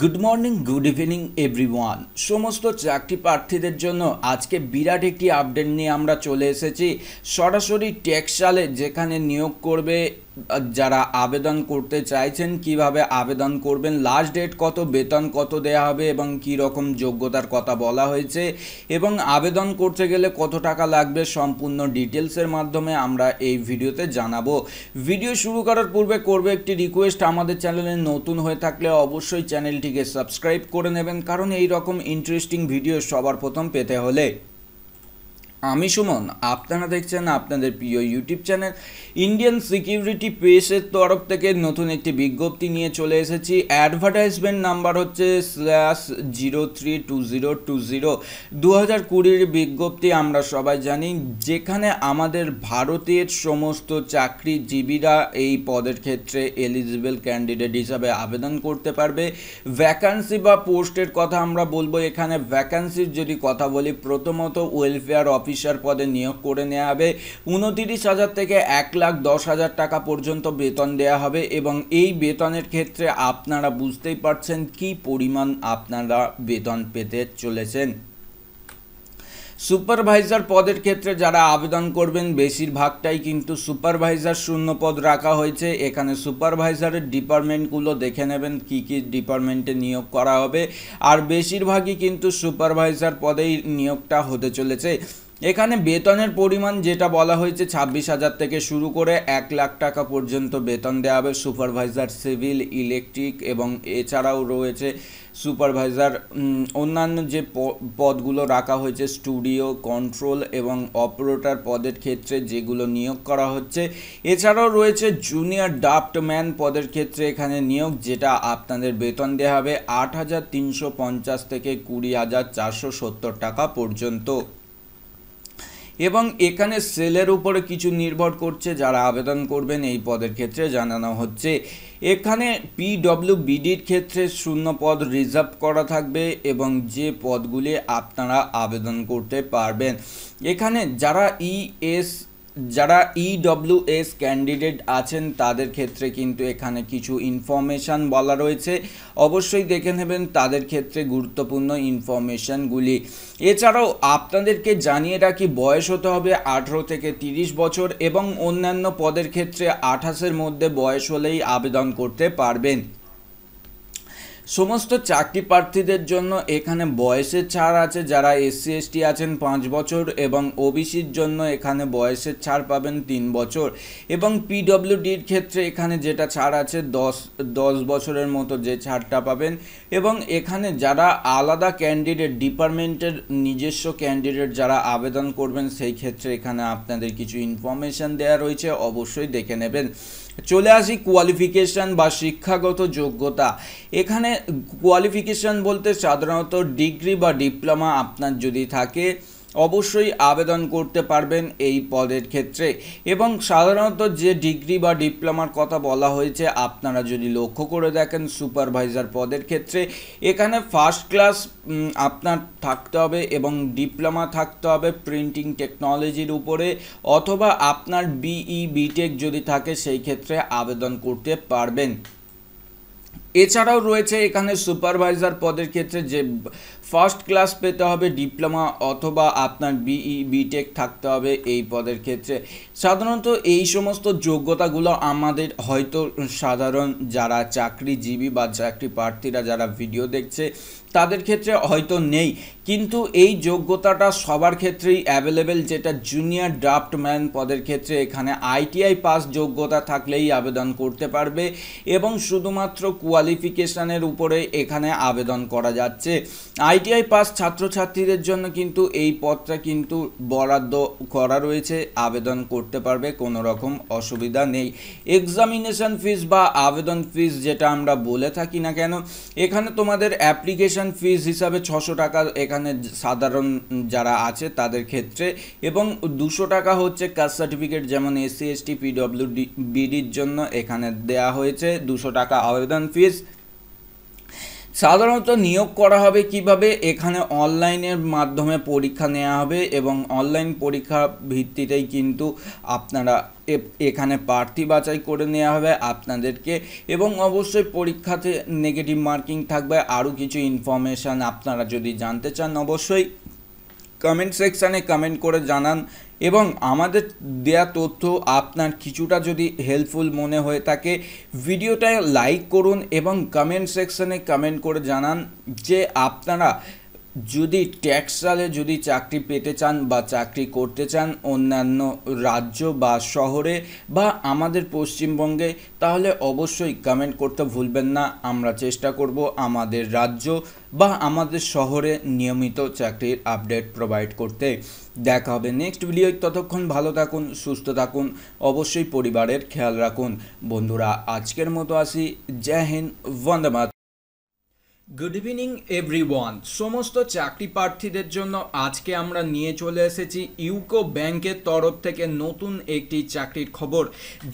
good morning good evening everyone সমস্ত চাকরি প্রার্থীদের জন্য আজকে বিরাট একটি আপডেট নিয়ে আমরা চলে এসেছি সরাসরি ট্যাক্স সালে যেখানে নিয়োগ করবে যারা আবেদন করতে চাইছেন কিভাবে আবেদন করবেন লাস্ট ডেট কত বেতন কত দেয়া হবে এবং কি রকম যোগ্যতার কথা বলা হয়েছে এবং আবেদন করতে গেলে কত টাকা লাগবে সম্পূর্ণ ডিটেলসের মাধ্যমে আমরা এই ভিডিওতে জানাবো ভিডিও শুরু করার পূর্বে করবে একটি রিকোয়েস্ট আমাদের চ্যানেলে নতুন হয়ে থাকলে অবশ্যই চ্যানেলটিকে সাবস্ক্রাইব করে নেবেন কারণ এই রকম ইন্টারেস্টিং ভিডিও সবার প্রথম পেতে হলে আমি সুমন আপনারা দেখছেন আপনাদের প্রিয় ইউটিউব চ্যানেল ইন্ডিয়ান সিকিউরিটি পেসের তরফ থেকে নতুন একটি বিজ্ঞপ্তি নিয়ে চলে এসেছি অ্যাডভার্টাইজমেন্ট নাম্বার হচ্ছে slash zero three two zero two zero দু হাজার কুড়ির বিজ্ঞপ্তি আমরা সবাই জানি যেখানে আমাদের ভারতের সমস্ত চাকরিজীবীরা এই পদের ক্ষেত্রে এলিজিবল ক্যান্ডিডেট হিসাবে আবেদন করতে পারবে ভ্যাকান্সি বা পোস্টের কথা আমরা বলবো এখানে ভ্যাকান্সির যদি কথা বলি প্রথমত ওয়েলফেয়ার অফিস অফিসার পদে নিয়োগ করে নেওয়া হবে উনতিরিশ হাজার থেকে এক লাখ দশ হাজার টাকা পর্যন্ত বেতন দেওয়া হবে এবং এই বেতনের ক্ষেত্রে আপনারা বুঝতেই পারছেন কি পরিমাণ আপনারা বেতন পেতে চলেছেন সুপারভাইজার পদের ক্ষেত্রে যারা আবেদন করবেন বেশিরভাগটাই কিন্তু সুপারভাইজার শূন্য পদ রাখা হয়েছে এখানে সুপারভাইজারের ডিপার্টমেন্টগুলো দেখে নেবেন কি কি ডিপার্টমেন্টে নিয়োগ করা হবে আর বেশিরভাগই কিন্তু সুপারভাইজার পদেই নিয়োগটা হতে চলেছে এখানে বেতনের পরিমাণ যেটা বলা হয়েছে ছাব্বিশ হাজার থেকে শুরু করে এক লাখ টাকা পর্যন্ত বেতন দেওয়া হবে সুপারভাইজার সিভিল ইলেকট্রিক এবং এছাড়াও রয়েছে সুপারভাইজার অন্যান্য যে পদগুলো রাখা হয়েছে স্টুডিও কন্ট্রোল এবং অপারেটর পদের ক্ষেত্রে যেগুলো নিয়োগ করা হচ্ছে এছাড়াও রয়েছে জুনিয়র ডাফটম্যান পদের ক্ষেত্রে এখানে নিয়োগ যেটা আপনাদের বেতন দেওয়া হবে আট হাজার তিনশো পঞ্চাশ থেকে কুড়ি হাজার চারশো সত্তর টাকা পর্যন্ত এবং এখানে সেলের উপরে কিছু নির্ভর করছে যারা আবেদন করবেন এই পদের ক্ষেত্রে জানানো হচ্ছে এখানে পিডব্লিউবিডির ক্ষেত্রে শূন্য পদ রিজার্ভ করা থাকবে এবং যে পদগুলি আপনারা আবেদন করতে পারবেন এখানে যারা ইএস যারা এস e ক্যান্ডিডেট আছেন তাদের ক্ষেত্রে কিন্তু এখানে কিছু ইনফরমেশান বলা রয়েছে অবশ্যই দেখে নেবেন তাদের ক্ষেত্রে গুরুত্বপূর্ণ ইনফরমেশানগুলি এছাড়াও আপনাদেরকে জানিয়ে রাখি বয়স হতে হবে আঠেরো থেকে তিরিশ বছর এবং অন্যান্য পদের ক্ষেত্রে আঠাশের মধ্যে বয়স হলেই আবেদন করতে পারবেন সমস্ত চাকরি প্রার্থীদের জন্য এখানে বয়সের ছাড় আছে যারা এসসি এসটি আছেন পাঁচ বছর এবং ওবিসির জন্য এখানে বয়সের ছাড় পাবেন তিন বছর এবং পিডব্লিউডির ক্ষেত্রে এখানে যেটা ছাড় আছে দশ দশ বছরের মতো যে ছাড়টা পাবেন এবং এখানে যারা আলাদা ক্যান্ডিডেট ডিপার্টমেন্টের নিজস্ব ক্যান্ডিডেট যারা আবেদন করবেন সেই ক্ষেত্রে এখানে আপনাদের কিছু ইনফরমেশান দেওয়া রয়েছে অবশ্যই দেখে নেবেন চলে আসি কোয়ালিফিকেশান বা শিক্ষাগত যোগ্যতা এখানে কোয়ালিফিকেশান বলতে সাধারণত ডিগ্রি বা ডিপ্লোমা আপনার যদি থাকে অবশ্যই আবেদন করতে পারবেন এই পদের ক্ষেত্রে এবং সাধারণত যে ডিগ্রি বা ডিপ্লোমার কথা বলা হয়েছে আপনারা যদি লক্ষ্য করে দেখেন সুপারভাইজার পদের ক্ষেত্রে এখানে ফার্স্ট ক্লাস আপনার থাকতে হবে এবং ডিপ্লোমা থাকতে হবে প্রিন্টিং টেকনোলজির উপরে অথবা আপনার বিই বিটেক যদি থাকে সেই ক্ষেত্রে আবেদন করতে পারবেন এছাড়াও রয়েছে এখানে সুপারভাইজার পদের ক্ষেত্রে যে ফার্স্ট ক্লাস পেতে হবে ডিপ্লোমা অথবা আপনার বিই বিটেক e, থাকতে হবে এই পদের ক্ষেত্রে সাধারণত এই সমস্ত যোগ্যতাগুলো আমাদের হয়তো সাধারণ যারা চাকরিজীবী বা চাকরি প্রার্থীরা যারা ভিডিও দেখছে তাদের ক্ষেত্রে হয়তো নেই কিন্তু এই যোগ্যতাটা সবার ক্ষেত্রেই অ্যাভেলেবেল যেটা জুনিয়র ড্রাফটম্যান পদের ক্ষেত্রে এখানে আইটিআই পাস যোগ্যতা থাকলেই আবেদন করতে পারবে এবং শুধুমাত্র কোয়ালিফিকেশানের উপরে এখানে আবেদন করা যাচ্ছে আইটিআই পাস ছাত্রছাত্রীদের জন্য কিন্তু এই পদটা কিন্তু বরাদ্দ করা রয়েছে আবেদন করতে পারবে কোনো রকম অসুবিধা নেই এক্সামিনেশন ফিস বা আবেদন ফিস যেটা আমরা বলে থাকি না কেন এখানে তোমাদের অ্যাপ্লিকেশন ফিস হিসাবে ছশো টাকা এখানে এখানে সাধারণ যারা আছে তাদের ক্ষেত্রে এবং দুশো টাকা হচ্ছে কাস্ট সার্টিফিকেট যেমন এসসি এসটি পিডব্লিউ বিডির জন্য এখানে দেয়া হয়েছে দুশো টাকা আবেদন ফিস সাধারণত নিয়োগ করা হবে কিভাবে এখানে অনলাইনের মাধ্যমে পরীক্ষা নেওয়া হবে এবং অনলাইন পরীক্ষা ভিত্তিতেই কিন্তু আপনারা এখানে প্রার্থী বাছাই করে নেওয়া হবে আপনাদেরকে এবং অবশ্যই পরীক্ষাতে নেগেটিভ মার্কিং থাকবে আরও কিছু ইনফরমেশান আপনারা যদি জানতে চান অবশ্যই কমেন্ট সেকশানে কমেন্ট করে জানান এবং আমাদের দেয়া তথ্য আপনার কিছুটা যদি হেল্পফুল মনে হয়ে থাকে ভিডিওটায় লাইক করুন এবং কমেন্ট সেকশানে কমেন্ট করে জানান যে আপনারা যদি ট্যাক্স যদি চাকরি পেতে চান বা চাকরি করতে চান অন্যান্য রাজ্য বা শহরে বা আমাদের পশ্চিমবঙ্গে তাহলে অবশ্যই কমেন্ট করতে ভুলবেন না আমরা চেষ্টা করব আমাদের রাজ্য বা আমাদের শহরে নিয়মিত চাকরির আপডেট প্রোভাইড করতে দেখা হবে নেক্সট ভিডিও ততক্ষণ ভালো থাকুন সুস্থ থাকুন অবশ্যই পরিবারের খেয়াল রাখুন বন্ধুরা আজকের মতো আসি জয় Hind Vande good evening everyone সমস্ত চাকরি প্রার্থীদের জন্য আজকে আমরা নিয়ে চলে এসেছি ইউকো ব্যাংকের তরফ থেকে নতুন একটি চাকরির খবর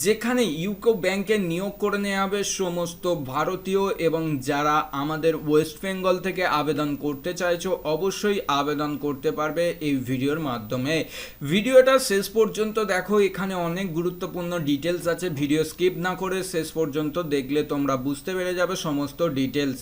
যেখানে ইউকো ব্যাংকে নিয়োগ করে নেওয়া হবে সমস্ত ভারতীয় এবং যারা আমাদের ওয়েস্ট বেঙ্গল থেকে আবেদন করতে চাইছো অবশ্যই আবেদন করতে পারবে এই ভিডিওর মাধ্যমে ভিডিওটা শেষ পর্যন্ত দেখো এখানে অনেক গুরুত্বপূর্ণ ডিটেলস আছে ভিডিও স্কিপ না করে শেষ পর্যন্ত দেখলে তোমরা বুঝতে পেরে যাবে সমস্ত ডিটেলস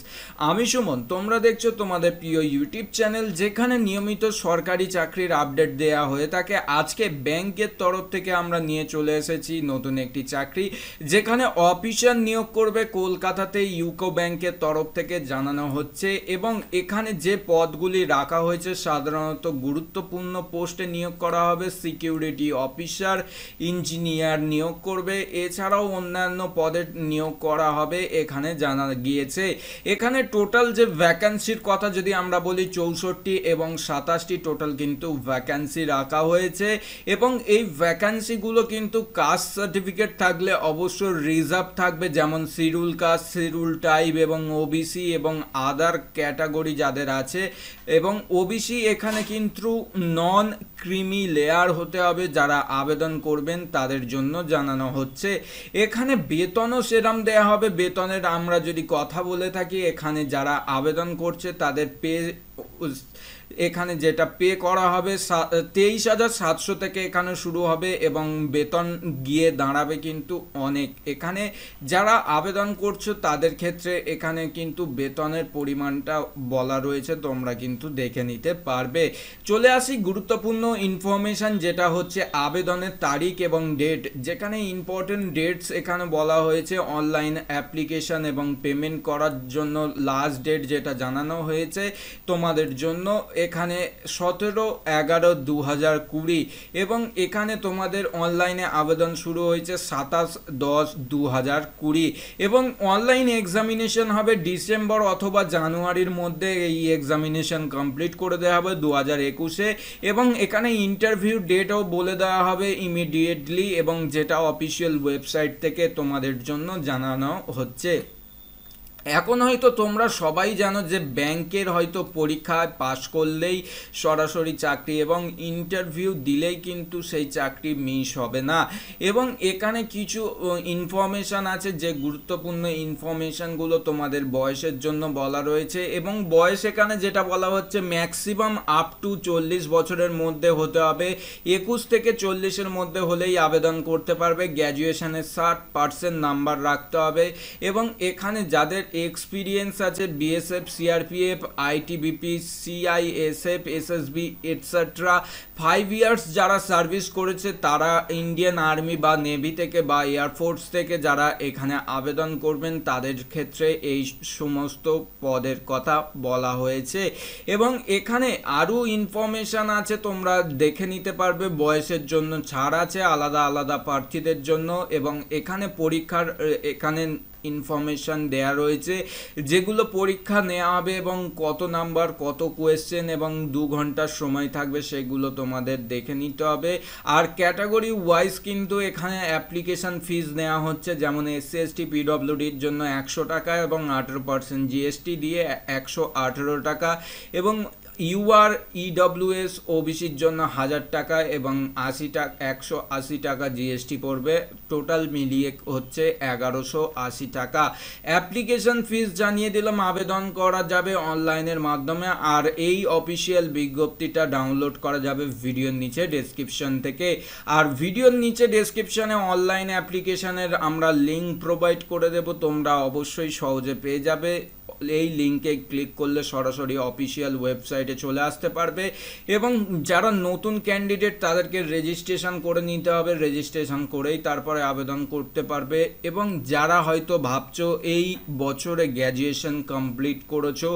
আমি আমি সুমন তোমরা দেখছো তোমাদের প্রিয় ইউটিউব চ্যানেল যেখানে নিয়মিত সরকারি চাকরির আপডেট দেয়া হয়ে থাকে আজকে ব্যাংকের তরফ থেকে আমরা নিয়ে চলে এসেছি নতুন একটি চাকরি যেখানে অফিসার নিয়োগ করবে কলকাতাতে ইউকো ব্যাংকের তরফ থেকে জানানো হচ্ছে এবং এখানে যে পদগুলি রাখা হয়েছে সাধারণত গুরুত্বপূর্ণ পোস্টে নিয়োগ করা হবে সিকিউরিটি অফিসার ইঞ্জিনিয়ার নিয়োগ করবে এছাড়াও অন্যান্য পদে নিয়োগ করা হবে এখানে জানা গিয়েছে এখানে টোটাল টোটাল যে ভ্যাকান্সির কথা যদি আমরা বলি চৌষট্টি এবং সাতাশটি টোটাল কিন্তু ভ্যাকান্সি রাখা হয়েছে এবং এই ভ্যাকান্সিগুলো কিন্তু কাস্ট সার্টিফিকেট থাকলে অবশ্য রিজার্ভ থাকবে যেমন সিরুল কাস্ট সিরুল টাইপ এবং ওবিসি এবং আদার ক্যাটাগরি যাদের আছে এবং ওবিসি এখানে কিন্তু নন ক্রিমি লেয়ার হতে হবে যারা আবেদন করবেন তাদের জন্য জানানো হচ্ছে এখানে বেতনও সেরাম দেয়া হবে বেতনের আমরা যদি কথা বলে থাকি এখানে যা যারা আবেদন করছে তাদের পে এখানে যেটা পে করা হবে তেইশ হাজার সাতশো থেকে এখানে শুরু হবে এবং বেতন গিয়ে দাঁড়াবে কিন্তু অনেক এখানে যারা আবেদন করছো তাদের ক্ষেত্রে এখানে কিন্তু বেতনের পরিমাণটা বলা রয়েছে তোমরা কিন্তু দেখে নিতে পারবে চলে আসি গুরুত্বপূর্ণ ইনফরমেশান যেটা হচ্ছে আবেদনের তারিখ এবং ডেট যেখানে ইম্পর্টেন্ট ডেটস এখানে বলা হয়েছে অনলাইন অ্যাপ্লিকেশান এবং পেমেন্ট করার জন্য লাস্ট ডেট যেটা জানানো হয়েছে তোমাদের জন্য এখানে সতেরো এগারো দু হাজার কুড়ি এবং এখানে তোমাদের অনলাইনে আবেদন শুরু হয়েছে সাতাশ দশ দু হাজার কুড়ি এবং অনলাইন এক্সামিনেশন হবে ডিসেম্বর অথবা জানুয়ারির মধ্যে এই এক্সামিনেশন কমপ্লিট করে দেওয়া হবে দু হাজার একুশে এবং এখানে ইন্টারভিউ ডেটও বলে দেওয়া হবে ইমিডিয়েটলি এবং যেটা অফিসিয়াল ওয়েবসাইট থেকে তোমাদের জন্য জানানো হচ্ছে এখন হয়তো তোমরা সবাই জানো যে ব্যাংকের হয়তো পরীক্ষায় পাশ করলেই সরাসরি চাকরি এবং ইন্টারভিউ দিলেই কিন্তু সেই চাকরি মিস হবে না এবং এখানে কিছু ইনফরমেশান আছে যে গুরুত্বপূর্ণ ইনফরমেশানগুলো তোমাদের বয়সের জন্য বলা রয়েছে এবং বয়স এখানে যেটা বলা হচ্ছে ম্যাক্সিমাম আপ টু চল্লিশ বছরের মধ্যে হতে হবে একুশ থেকে চল্লিশের মধ্যে হলেই আবেদন করতে পারবে গ্র্যাজুয়েশনের ষাট পার্সেন্ট নাম্বার রাখতে হবে এবং এখানে যাদের এক্সপিরিয়েন্স আছে BSF CRPF IT BP CISF SSB etcetera five years যারা সার্ভিস করেছে তারা ইন্ডিয়ান আর্মি বা নেভি থেকে বা এয়ারফোর্স থেকে যারা এখানে আবেদন করবেন তাদের ক্ষেত্রে এই সমস্ত পদের কথা বলা হয়েছে এবং এখানে আরও ইনফরমেশান আছে তোমরা দেখে নিতে পারবে বয়সের জন্য ছাড় আছে আলাদা আলাদা প্রার্থীদের জন্য এবং এখানে পরীক্ষার এখানে ইনফরমেশান দেয়া রয়েছে যেগুলো পরীক্ষা নেওয়া হবে এবং কত নাম্বার কত কোয়েশ্চেন এবং দু ঘন্টার সময় থাকবে সেগুলো তোমাদের দেখে নিতে হবে আর ক্যাটাগরি ওয়াইজ কিন্তু এখানে অ্যাপ্লিকেশান ফিজ নেওয়া হচ্ছে যেমন এসসি এসটি পিডব্লিউডির জন্য একশো টাকা এবং আঠেরো পার্সেন্ট জিএসটি দিয়ে একশো আঠেরো টাকা এবং ইউআর ইডব্লিউএস e ওবিসির জন্য হাজার টাকা এবং আশি টাকা একশো আশি টাকা জিএসটি পড়বে টোটাল মিলিয়ে হচ্ছে এগারোশো আশি টাকা অ্যাপ্লিকেশন ফিস জানিয়ে দিলাম আবেদন করা যাবে অনলাইনের মাধ্যমে আর এই অফিসিয়াল বিজ্ঞপ্তিটা ডাউনলোড করা যাবে ভিডিওর নিচে ডেসক্রিপশন থেকে আর ভিডিওর নিচে ডেসক্রিপশনে অনলাইন অ্যাপ্লিকেশনের আমরা লিঙ্ক প্রোভাইড করে দেব তোমরা অবশ্যই সহজে পেয়ে যাবে এই লিঙ্কে ক্লিক করলে সরাসরি অফিসিয়াল ওয়েবসাইটে চলে আসতে পারবে এবং যারা নতুন ক্যান্ডিডেট তাদেরকে রেজিস্ট্রেশন করে নিতে হবে রেজিস্ট্রেশন করেই তারপরে আবেদন করতে পারবে এবং যারা হয়তো ভাবছো এই বছরে গ্র্যাজুয়েশন কমপ্লিট করেছো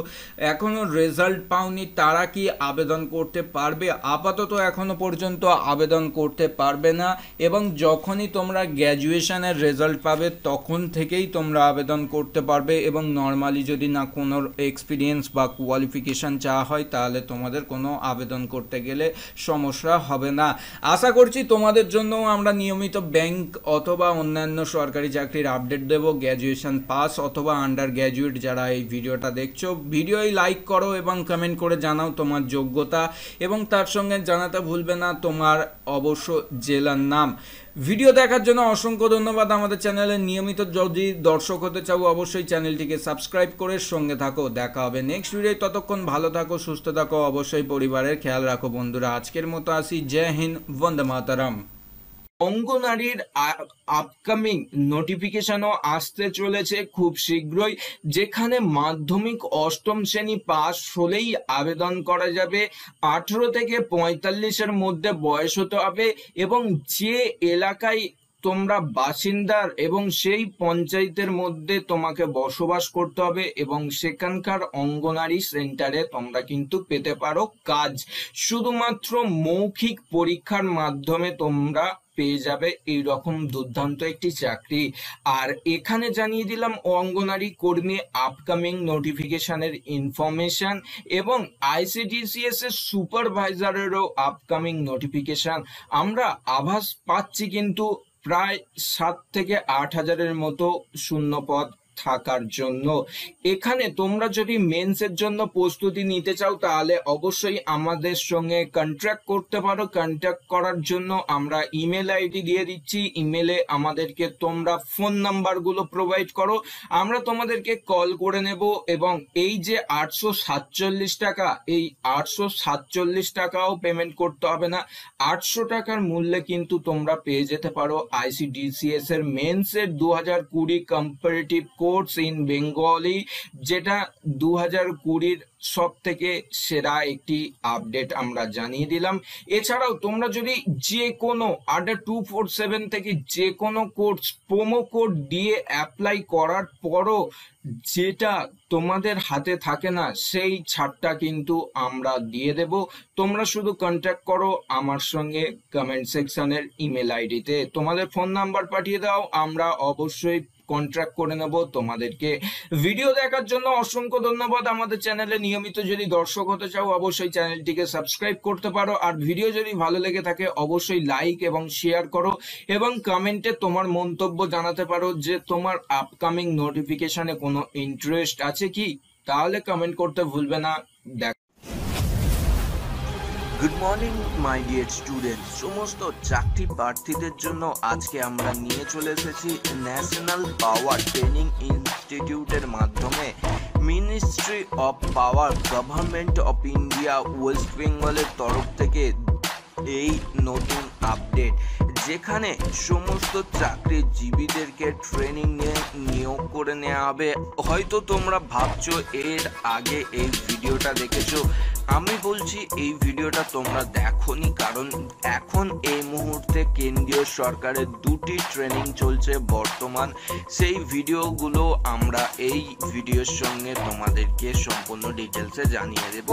এখনও রেজাল্ট পাওনি তারা কি আবেদন করতে পারবে আপাতত এখনও পর্যন্ত আবেদন করতে পারবে না এবং যখনই তোমরা গ্র্যাজুয়েশনের রেজাল্ট পাবে তখন থেকেই তোমরা আবেদন করতে পারবে এবং নর্মালি যদি না কোনো এক্সপিরিয়েন্স বা কোয়ালিফিকেশান চাওয়া হয় তাহলে তোমাদের কোনো আবেদন করতে গেলে সমস্যা হবে না আশা করছি তোমাদের জন্য আমরা নিয়মিত ব্যাংক অথবা অন্যান্য সরকারি চাকরির আপডেট দেবো গ্র্যাজুয়েশন পাস অথবা আন্ডার গ্র্যাজুয়েট যারা এই ভিডিওটা দেখছো ভিডিওই লাইক করো এবং কমেন্ট করে জানাও তোমার যোগ্যতা এবং তার সঙ্গে জানাতে ভুলবে না তোমার অবশ্য জেলার নাম ভিডিও দেখার জন্য অসংখ্য ধন্যবাদ আমাদের চ্যানেলে নিয়মিত যদি দর্শক হতে চাও অবশ্যই চ্যানেলটিকে সাবস্ক্রাইব করে সঙ্গে থাকো দেখা হবে নেক্সট ভিডিও ততক্ষণ ভালো থাকো সুস্থ থাকো অবশ্যই পরিবারের খেয়াল রাখো বন্ধুরা আজকের মতো আসি জয় হিন্দ বন্দে মাতারাম অঙ্গনারীর আপকামিং নোটিফিকেশনও আসতে চলেছে খুব শীঘ্রই যেখানে মাধ্যমিক অষ্টম শ্রেণী পাস হলেই আবেদন করা যাবে আঠেরো থেকে পঁয়তাল্লিশের মধ্যে বয়স হতে হবে এবং যে এলাকায় তোমরা বাসিন্দার এবং সেই পঞ্চায়েতের মধ্যে তোমাকে বসবাস করতে হবে এবং সেখানকার অঙ্গনারী সেন্টারে তোমরা কিন্তু পেতে পারো কাজ শুধুমাত্র মৌখিক পরীক্ষার মাধ্যমে তোমরা পেয়ে যাবে এই রকম দুর্দান্ত একটি চাকরি আর এখানে জানিয়ে দিলাম অঙ্গনারী কর্মী আপকামিং নোটিফিকেশনের ইনফরমেশন এবং আইসিডিসিএস এর সুপারভাইজারেরও আপকামিং নোটিফিকেশন আমরা আভাস পাচ্ছি কিন্তু প্রায় সাত থেকে আট হাজারের মতো শূন্য পদ থাকার জন্য এখানে তোমরা যদি মেন্সের জন্য প্রস্তুতি নিতে চাও তাহলে অবশ্যই আমাদের সঙ্গে কন্ট্যাক্ট করতে পারো কন্ট্যাক্ট করার জন্য আমরা ইমেল আইডি দিয়ে দিচ্ছি ইমেলে আমাদেরকে তোমরা ফোন নাম্বারগুলো প্রোভাইড করো আমরা তোমাদেরকে কল করে নেব এবং এই যে আটশো সাতচল্লিশ টাকা এই আটশো সাতচল্লিশ টাকাও পেমেন্ট করতে হবে না আটশো টাকার মূল্যে কিন্তু তোমরা পেয়ে যেতে পারো আইসিডিসিএস এর মেন্সের দু হাজার কুড়ি কম্পারেটিভ স্পোর্টস ইন বেঙ্গলি যেটা দু হাজার কুড়ির সব থেকে সেরা একটি আপডেট আমরা জানিয়ে দিলাম এছাড়াও তোমরা যদি যে কোনো আডা টু ফোর সেভেন থেকে যে কোনো কোর্স প্রোমো কোড দিয়ে অ্যাপ্লাই করার পরও যেটা তোমাদের হাতে থাকে না সেই ছাড়টা কিন্তু আমরা দিয়ে দেব তোমরা শুধু কন্ট্যাক্ট করো আমার সঙ্গে কমেন্ট সেকশনের ইমেল আইডিতে তোমাদের ফোন নাম্বার পাঠিয়ে দাও আমরা অবশ্যই কন্ট্রাক্ট করে নেব তোমাদেরকে ভিডিও দেখার জন্য অসংখ্য ধন্যবাদ আমাদের চ্যানেলে নিয়মিত যদি দর্শক হতে চাও অবশ্যই চ্যানেলটিকে সাবস্ক্রাইব করতে পারো আর ভিডিও যদি ভালো লেগে থাকে অবশ্যই লাইক এবং শেয়ার করো এবং কমেন্টে তোমার মন্তব্য জানাতে পারো যে তোমার আপকামিং নোটিফিকেশনে কোনো ইন্টারেস্ট আছে কি তাহলে কমেন্ট করতে ভুলবে না দেখ good morning my dear student সমস্ত চাকরি প্রার্থীদের জন্য আজকে আমরা নিয়ে চলে এসেছি ন্যাশনাল পাওয়ার ট্রেনিং ইনস্টিটিউটের মাধ্যমে ministry of power government of India west বেঙ্গলের তরফ থেকে এই নতুন আপডেট যেখানে সমস্ত চাকরিজীবীদেরকে ট্রেনিং নিয়ে নিয়োগ করে নেওয়া হবে হয়তো তোমরা ভাবছো এর আগে এই ভিডিওটা দেখেছো আমি বলছি এই ভিডিওটা তোমরা নি কারণ এখন এই মুহূর্তে কেন্দ্রীয় সরকারের দুটি ট্রেনিং চলছে বর্তমান সেই ভিডিওগুলো আমরা এই ভিডিওর সঙ্গে তোমাদেরকে সম্পূর্ণ ডিটেলসে জানিয়ে দেব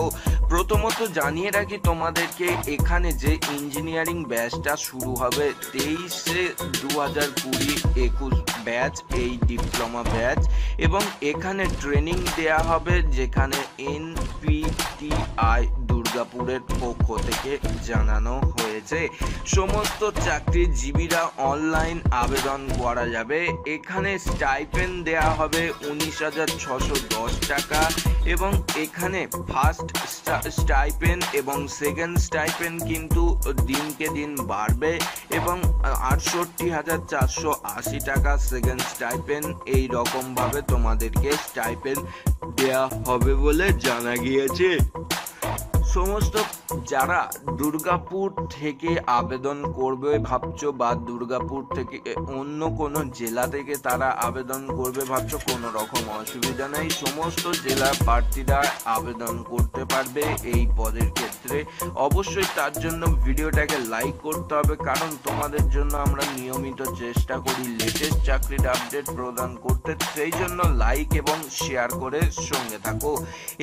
প্রথমত জানিয়ে রাখি তোমাদেরকে এখানে যে ইঞ্জিনিয়ারিং ব্যাচটা শুরু হবে তেইশে দু হাজার কুড়ি একুশ ব্যাচ এই ডিপ্লোমা ব্যাচ এবং এখানে ট্রেনিং দেয়া হবে যেখানে এনপিটি আই দুর্গাপুরের পক্ষ থেকে জানানো হয়েছে সমস্ত চাকরিজীবীরা অনলাইন আবেদন করা যাবে এখানে স্টাইপেন্ড দেয়া হবে উনিশ হাজার ছশো দশ টাকা এবং এখানে ফার্স্ট স্টাইপেন্ড এবং সেকেন্ড স্টাইপেন্ড কিন্তু দিনকে দিন বাড়বে এবং আটষট্টি হাজার চারশো আশি টাকা সেকেন্ড স্টাইপেন্ড এই রকমভাবে তোমাদেরকে স্টাইপেন্ড দেয়া হবে বলে জানা গিয়েছে সমস্ত যারা দুর্গাপুর থেকে আবেদন করবে ভাবছো বা দুর্গাপুর থেকে অন্য কোনো জেলা থেকে তারা আবেদন করবে ভাবছো কোনো রকম অসুবিধা নেই সমস্ত জেলার প্রার্থীরা আবেদন করতে পারবে এই পদের ক্ষেত্রে অবশ্যই তার জন্য ভিডিওটাকে লাইক করতে হবে কারণ তোমাদের জন্য আমরা নিয়মিত চেষ্টা করি লেটেস্ট চাকরির আপডেট প্রদান করতে সেই জন্য লাইক এবং শেয়ার করে সঙ্গে থাকো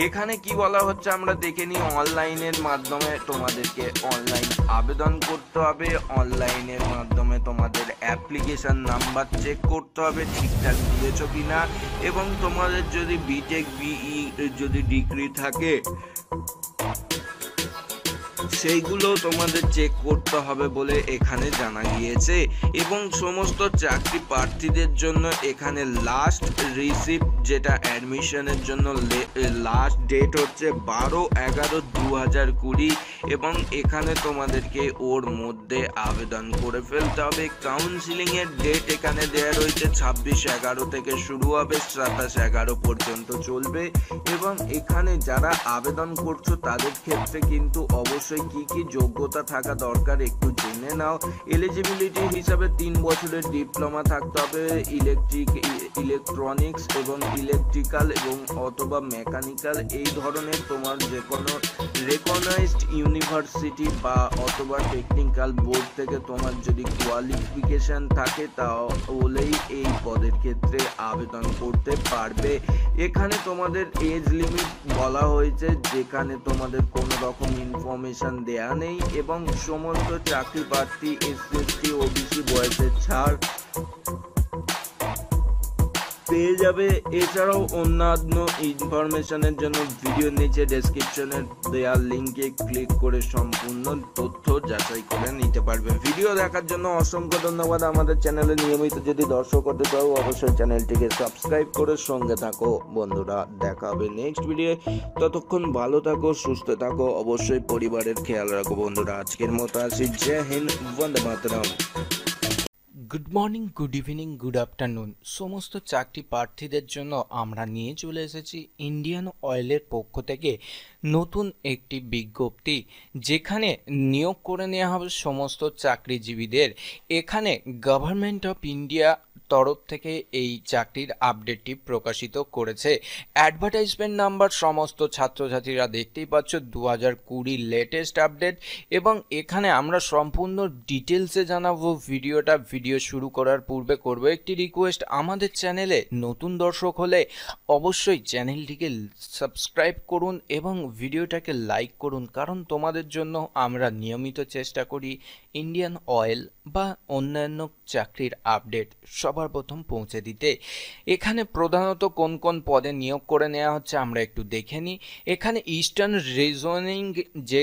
এখানে কি বলা হচ্ছে আমরা দেখে নিই অনলাইন অনলাইনের মাধ্যমে তোমাদেরকে অনলাইন আবেদন করতে হবে অনলাইনের মাধ্যমে তোমাদের অ্যাপ্লিকেশান নাম্বার চেক করতে হবে ঠিকঠাক দিয়েছ কি না এবং তোমাদের যদি বিটেক বিই e যদি ডিগ্রি থাকে সেইগুলো তোমাদের চেক করতে হবে বলে এখানে জানা গিয়েছে এবং সমস্ত চাকরি প্রার্থীদের জন্য এখানে লাস্ট রিসিপ্ট যেটা অ্যাডমিশনের জন্য লাস্ট ডেট হচ্ছে বারো এগারো দু হাজার কুড়ি এবং এখানে তোমাদেরকে ওর মধ্যে আবেদন করে ফেলতে হবে কাউন্সিলিংয়ের ডেট এখানে দেওয়া রয়েছে ছাব্বিশ এগারো থেকে শুরু হবে সাতাশ এগারো পর্যন্ত চলবে এবং এখানে যারা আবেদন করছো তাদের ক্ষেত্রে কিন্তু অবশ্যই হতে কি কি যোগ্যতা থাকা দরকার একটু জেনে নাও এলিজিবিলিটি হিসাবে তিন বছরের ডিপ্লোমা থাকতে হবে ইলেকট্রিক ইলেকট্রনিক্স এবং ইলেকট্রিক্যাল এবং অথবা মেকানিক্যাল এই ধরনের তোমার যে কোনো রেকগনাইজড ইউনিভার্সিটি বা অথবা টেকনিক্যাল বোর্ড থেকে তোমার যদি কোয়ালিফিকেশন থাকে হলেই এই পদের ক্ষেত্রে আবেদন করতে পারবে এখানে তোমাদের এজ লিমিট বলা হয়েছে যেখানে তোমাদের কোনো রকম ইনফরমেশন পেনশন দেয়া নেই এবং সমস্ত চাকরি প্রার্থী এসএসসি ওবিসি বয়সের ছাড় পেয়ে যাবে এছাড়াও অন্যান্য ইনফরমেশনের জন্য ভিডিও নিচে ডেসক্রিপশনের দেওয়ার লিঙ্কে ক্লিক করে সম্পূর্ণ তথ্য যাচাই করে নিতে পারবে ভিডিও দেখার জন্য অসংখ্য ধন্যবাদ আমাদের চ্যানেলে নিয়মিত যদি দর্শক হতে চাও অবশ্যই চ্যানেলটিকে সাবস্ক্রাইব করে সঙ্গে থাকো বন্ধুরা দেখা হবে নেক্সট ভিডিও ততক্ষণ ভালো থাকো সুস্থ থাকো অবশ্যই পরিবারের খেয়াল রাখো বন্ধুরা আজকের মতো আসি জয় হিন্দ বন্দে মাতরম good morning good evening good afternoon সমস্ত চাকরি প্রার্থীদের জন্য আমরা নিয়ে চলে এসেছি ইন্ডিয়ান অয়েলের পক্ষ থেকে নতুন একটি বিজ্ঞপ্তি যেখানে নিয়োগ করে নেওয়া হবে সমস্ত চাকরিজীবীদের এখানে গভর্নমেন্ট অফ ইন্ডিয়া তরফ থেকে এই চাকরির আপডেটটি প্রকাশিত করেছে অ্যাডভার্টাইজমেন্ট নাম্বার সমস্ত ছাত্রছাত্রীরা দেখতেই পাচ্ছ দু হাজার কুড়ির লেটেস্ট আপডেট এবং এখানে আমরা সম্পূর্ণ ডিটেলসে জানাবো ভিডিওটা ভিডিও শুরু করার পূর্বে করব একটি রিকোয়েস্ট আমাদের চ্যানেলে নতুন দর্শক হলে অবশ্যই চ্যানেলটিকে সাবস্ক্রাইব করুন এবং ভিডিওটাকে লাইক করুন কারণ তোমাদের জন্য আমরা নিয়মিত চেষ্টা করি ইন্ডিয়ান অয়েল বা অন্যান্য চাকরির আপডেট সব সবার প্রথম পৌঁছে দিতে এখানে প্রধানত কোন কোন পদে নিয়োগ করে নেওয়া হচ্ছে আমরা একটু দেখে নিই এখানে ইস্টার্ন রিজনিং যে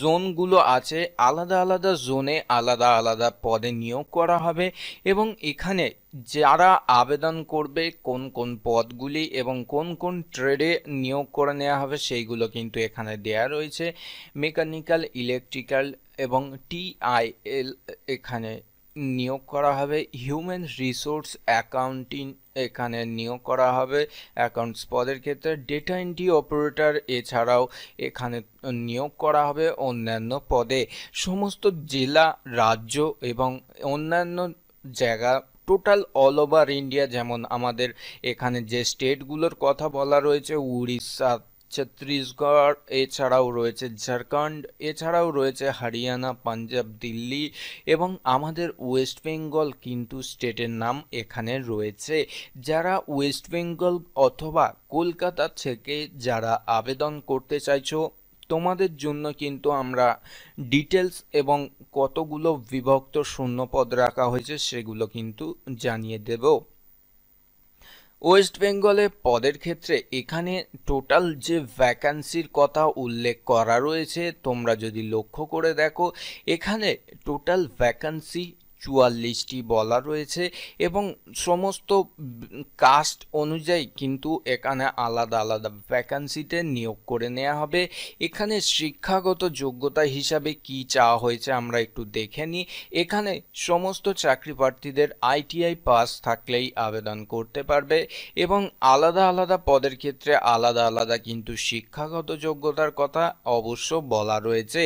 জোনগুলো আছে আলাদা আলাদা জোনে আলাদা আলাদা পদে নিয়োগ করা হবে এবং এখানে যারা আবেদন করবে কোন কোন পদগুলি এবং কোন কোন ট্রেডে নিয়োগ করে নেওয়া হবে সেইগুলো কিন্তু এখানে দেয়া রয়েছে মেকানিক্যাল ইলেকট্রিক্যাল এবং টিআইএল এখানে নিয়োগ করা হবে হিউম্যান রিসোর্স অ্যাকাউন্টিং এখানে নিয়োগ করা হবে অ্যাকাউন্টস পদের ক্ষেত্রে ডেটা এন্ট্রি অপারেটর এছাড়াও এখানে নিয়োগ করা হবে অন্যান্য পদে সমস্ত জেলা রাজ্য এবং অন্যান্য জায়গা টোটাল অল ওভার ইন্ডিয়া যেমন আমাদের এখানে যে স্টেটগুলোর কথা বলা রয়েছে উড়িষ্যা ছত্তিশগড় এছাড়াও রয়েছে ঝাড়খণ্ড এছাড়াও রয়েছে হরিয়ানা পাঞ্জাব দিল্লি এবং আমাদের ওয়েস্ট বেঙ্গল কিন্তু স্টেটের নাম এখানে রয়েছে যারা ওয়েস্ট বেঙ্গল অথবা কলকাতা থেকে যারা আবেদন করতে চাইছো তোমাদের জন্য কিন্তু আমরা ডিটেলস এবং কতগুলো বিভক্ত শূন্যপদ রাখা হয়েছে সেগুলো কিন্তু জানিয়ে দেব ওয়েস্ট বেঙ্গলে পদের ক্ষেত্রে এখানে টোটাল যে ভ্যাকান্সির কথা উল্লেখ করা রয়েছে তোমরা যদি লক্ষ্য করে দেখো এখানে টোটাল ভ্যাকান্সি চুয়াল্লিশটি বলা রয়েছে এবং সমস্ত কাস্ট অনুযায়ী কিন্তু এখানে আলাদা আলাদা ভ্যাকান্সিতে নিয়োগ করে নেওয়া হবে এখানে শিক্ষাগত যোগ্যতা হিসাবে কি চাওয়া হয়েছে আমরা একটু দেখে নিই এখানে সমস্ত চাকরি প্রার্থীদের আইটিআই পাস থাকলেই আবেদন করতে পারবে এবং আলাদা আলাদা পদের ক্ষেত্রে আলাদা আলাদা কিন্তু শিক্ষাগত যোগ্যতার কথা অবশ্য বলা রয়েছে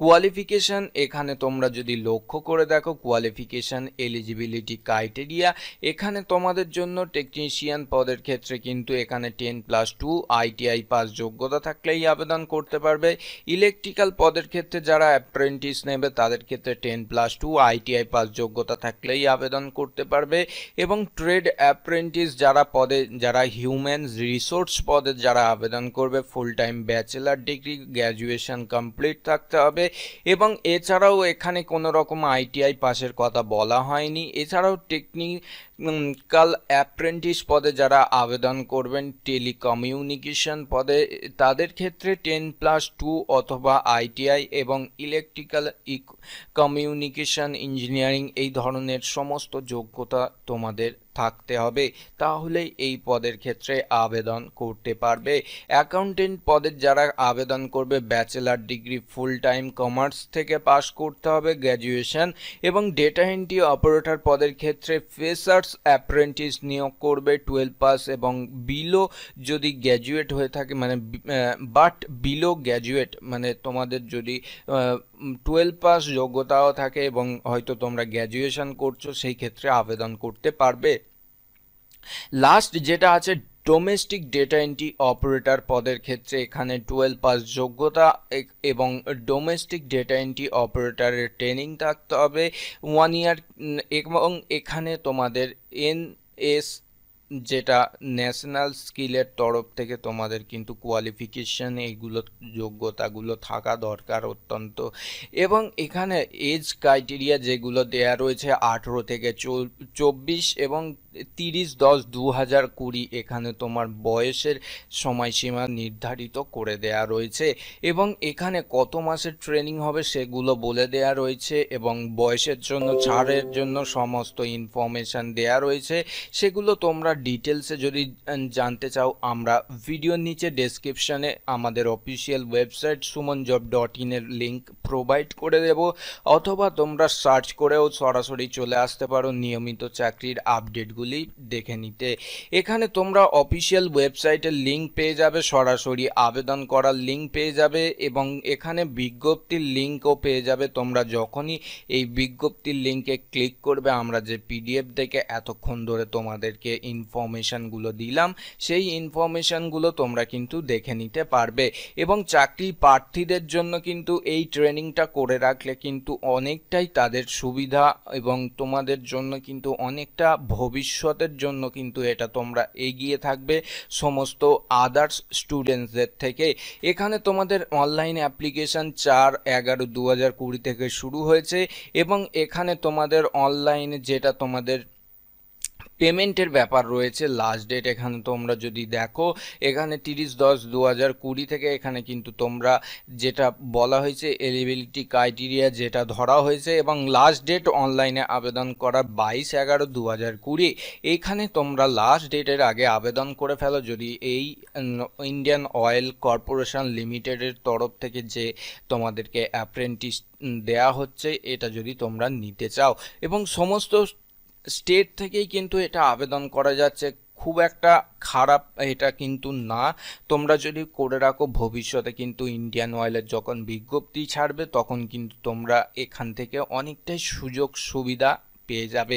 কোয়ালিফিকেশন এখানে তোমরা যদি লক্ষ্য করে দেখো কোয়ালিফিকেশন কোয়ালিফিকেশান এলিজিবিলিটি ক্রাইটেরিয়া এখানে তোমাদের জন্য টেকনিশিয়ান পদের ক্ষেত্রে কিন্তু এখানে ten plus two ITI pass যোগ্যতা থাকলেই আবেদন করতে পারবে ইলেকট্রিক্যাল পদের ক্ষেত্রে যারা অ্যাপ্রেন্টিস নেবে তাদের ক্ষেত্রে ten plus two ITI pass যোগ্যতা থাকলেই আবেদন করতে পারবে এবং ট্রেড অ্যাপ্রেন্টিস যারা পদে যারা হিউম্যান রিসোর্স পদে যারা আবেদন করবে full time bachelor degree graduation complete থাকতে হবে এবং এছাড়াও এখানে কোনো রকম আইটিআই পাসের কথা কথা বলা হয়নি এছাড়াও টেকনিক কাল অ্যাপ্রেন্টিস পদে যারা আবেদন করবেন টেলিকমিউনিকেশন পদে তাদের ক্ষেত্রে টেন প্লাস টু অথবা আইটিআই এবং ইলেকট্রিক্যাল কমিউনিকেশন ইঞ্জিনিয়ারিং এই ধরনের সমস্ত যোগ্যতা তোমাদের থাকতে হবে তাহলে এই পদের ক্ষেত্রে আবেদন করতে পারবে অ্যাকাউন্টেন্ট পদের যারা আবেদন করবে bachelor degree full time commerce থেকে পাশ করতে হবে গ্র্যাজুয়েশন এবং ডেটা এন্ট্রি অপারেটর পদের ক্ষেত্রে ফ্রেশার্স কোর্স অ্যাপ্রেন্টিস নিয়োগ করবে টুয়েলভ পাস এবং বিলো যদি গ্র্যাজুয়েট হয়ে থাকে মানে বাট বিলো গ্র্যাজুয়েট মানে তোমাদের যদি টুয়েলভ পাস যোগ্যতাও থাকে এবং হয়তো তোমরা গ্র্যাজুয়েশন করছো সেই ক্ষেত্রে আবেদন করতে পারবে লাস্ট যেটা আছে ডোমেস্টিক ডেটা এন্ট্রি অপারেটর পদের ক্ষেত্রে এখানে টুয়েলভ পাস যোগ্যতা এবং ডোমেস্টিক ডেটা এন্ট্রি অপারেটরের ট্রেনিং থাকতে হবে ওয়ান ইয়ার এবং এখানে তোমাদের এন এস যেটা ন্যাশনাল স্কিলের তরফ থেকে তোমাদের কিন্তু কোয়ালিফিকেশান এইগুলো যোগ্যতাগুলো থাকা দরকার অত্যন্ত এবং এখানে এজ ক্রাইটেরিয়া যেগুলো দেয়া রয়েছে আঠেরো থেকে চব্বিশ এবং তিরিশ দশ দু হাজার কুড়ি এখানে তোমার বয়সের সময়সীমা নির্ধারিত করে দেয়া রয়েছে এবং এখানে কত মাসের ট্রেনিং হবে সেগুলো বলে দেয়া রয়েছে এবং বয়সের জন্য ছাড়ের জন্য সমস্ত ইনফরমেশান দেয়া রয়েছে সেগুলো তোমরা ডিটেলসে যদি জানতে চাও আমরা ভিডিওর নিচে ডেসক্রিপশানে আমাদের official website Suman job dot ইনের লিঙ্ক প্রোভাইড করে দেব অথবা তোমরা সার্চ করেও সরাসরি চলে আসতে পারো নিয়মিত চাকরির আপডেটগুলি ভিডিওগুলি দেখে নিতে এখানে তোমরা অফিসিয়াল ওয়েবসাইটের লিঙ্ক পেয়ে যাবে সরাসরি আবেদন করার লিঙ্ক পেয়ে যাবে এবং এখানে বিজ্ঞপ্তির লিঙ্কও পেয়ে যাবে তোমরা যখনই এই বিজ্ঞপ্তির লিঙ্কে ক্লিক করবে আমরা যে পিডিএফ থেকে এতক্ষণ ধরে তোমাদেরকে ইনফরমেশানগুলো দিলাম সেই ইনফরমেশানগুলো তোমরা কিন্তু দেখে নিতে পারবে এবং চাকরি প্রার্থীদের জন্য কিন্তু এই ট্রেনিংটা করে রাখলে কিন্তু অনেকটাই তাদের সুবিধা এবং তোমাদের জন্য কিন্তু অনেকটা ভবিষ্যৎ ভবিষ্যতের জন্য কিন্তু এটা তোমরা এগিয়ে থাকবে সমস্ত আদার্স স্টুডেন্টসদের থেকে এখানে তোমাদের অনলাইন অ্যাপ্লিকেশান চার এগারো দু হাজার কুড়ি থেকে শুরু হয়েছে এবং এখানে তোমাদের অনলাইনে যেটা তোমাদের পেমেন্টের ব্যাপার রয়েছে লাস্ট ডেট এখানে তোমরা যদি দেখো এখানে তিরিশ দশ দু হাজার কুড়ি থেকে এখানে কিন্তু তোমরা যেটা বলা হয়েছে এলিবিলিটি ক্রাইটেরিয়া যেটা ধরা হয়েছে এবং লাস্ট ডেট অনলাইনে আবেদন করা বাইশ এগারো দু হাজার কুড়ি এইখানে তোমরা লাস্ট ডেটের আগে আবেদন করে ফেলো যদি এই ইন্ডিয়ান অয়েল কর্পোরেশন লিমিটেডের তরফ থেকে যে তোমাদেরকে অ্যাপ্রেন্টিস দেয়া হচ্ছে এটা যদি তোমরা নিতে চাও এবং সমস্ত স্টেট থেকেই কিন্তু এটা আবেদন করা যাচ্ছে খুব একটা খারাপ এটা কিন্তু না তোমরা যদি করে রাখো ভবিষ্যতে কিন্তু ইন্ডিয়ান অয়েলের যখন বিজ্ঞপ্তি ছাড়বে তখন কিন্তু তোমরা এখান থেকে অনেকটাই সুযোগ সুবিধা পেয়ে যাবে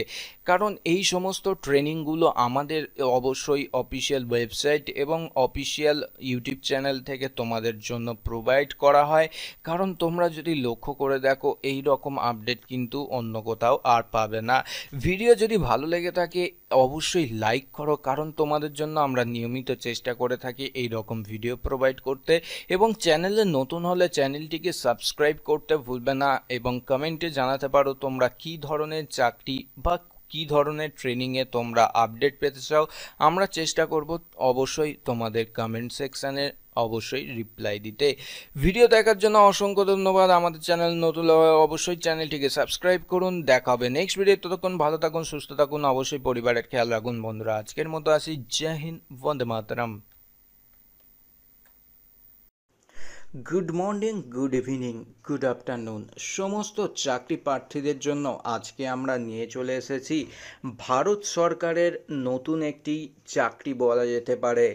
কারণ এই সমস্ত ট্রেনিংগুলো আমাদের অবশ্যই অফিসিয়াল ওয়েবসাইট এবং অফিসিয়াল ইউটিউব চ্যানেল থেকে তোমাদের জন্য প্রোভাইড করা হয় কারণ তোমরা যদি লক্ষ্য করে দেখো এই রকম আপডেট কিন্তু অন্য কোথাও আর পাবে না ভিডিও যদি ভালো লেগে থাকে অবশ্যই লাইক করো কারণ তোমাদের জন্য আমরা নিয়মিত চেষ্টা করে থাকি এই রকম ভিডিও প্রোভাইড করতে এবং চ্যানেলে নতুন হলে চ্যানেলটিকে সাবস্ক্রাইব করতে ভুলবে না এবং কমেন্টে জানাতে পারো তোমরা কি ধরনের চাকরি বা কি ধরনের ট্রেনিংয়ে তোমরা আপডেট পেতে চাও আমরা চেষ্টা করব অবশ্যই তোমাদের কমেন্ট সেকশানে অবশ্যই রিপ্লাই দিতে ভিডিও দেখার জন্য অসংখ্য ধন্যবাদ আমাদের চ্যানেল নতুন অবশ্যই চ্যানেলটিকে সাবস্ক্রাইব করুন দেখা হবে নেক্সট ভিডিও ততক্ষণ ভালো থাকুন সুস্থ থাকুন অবশ্যই পরিবারের খেয়াল রাখুন বন্ধুরা আজকের মতো আসি জয় হিন্দ বন্দে মাতরম good morning good evening good afternoon সমস্ত চাকরি প্রার্থীদের জন্য আজকে আমরা নিয়ে চলে এসেছি ভারত সরকারের নতুন একটি চাকরি বলা যেতে পারে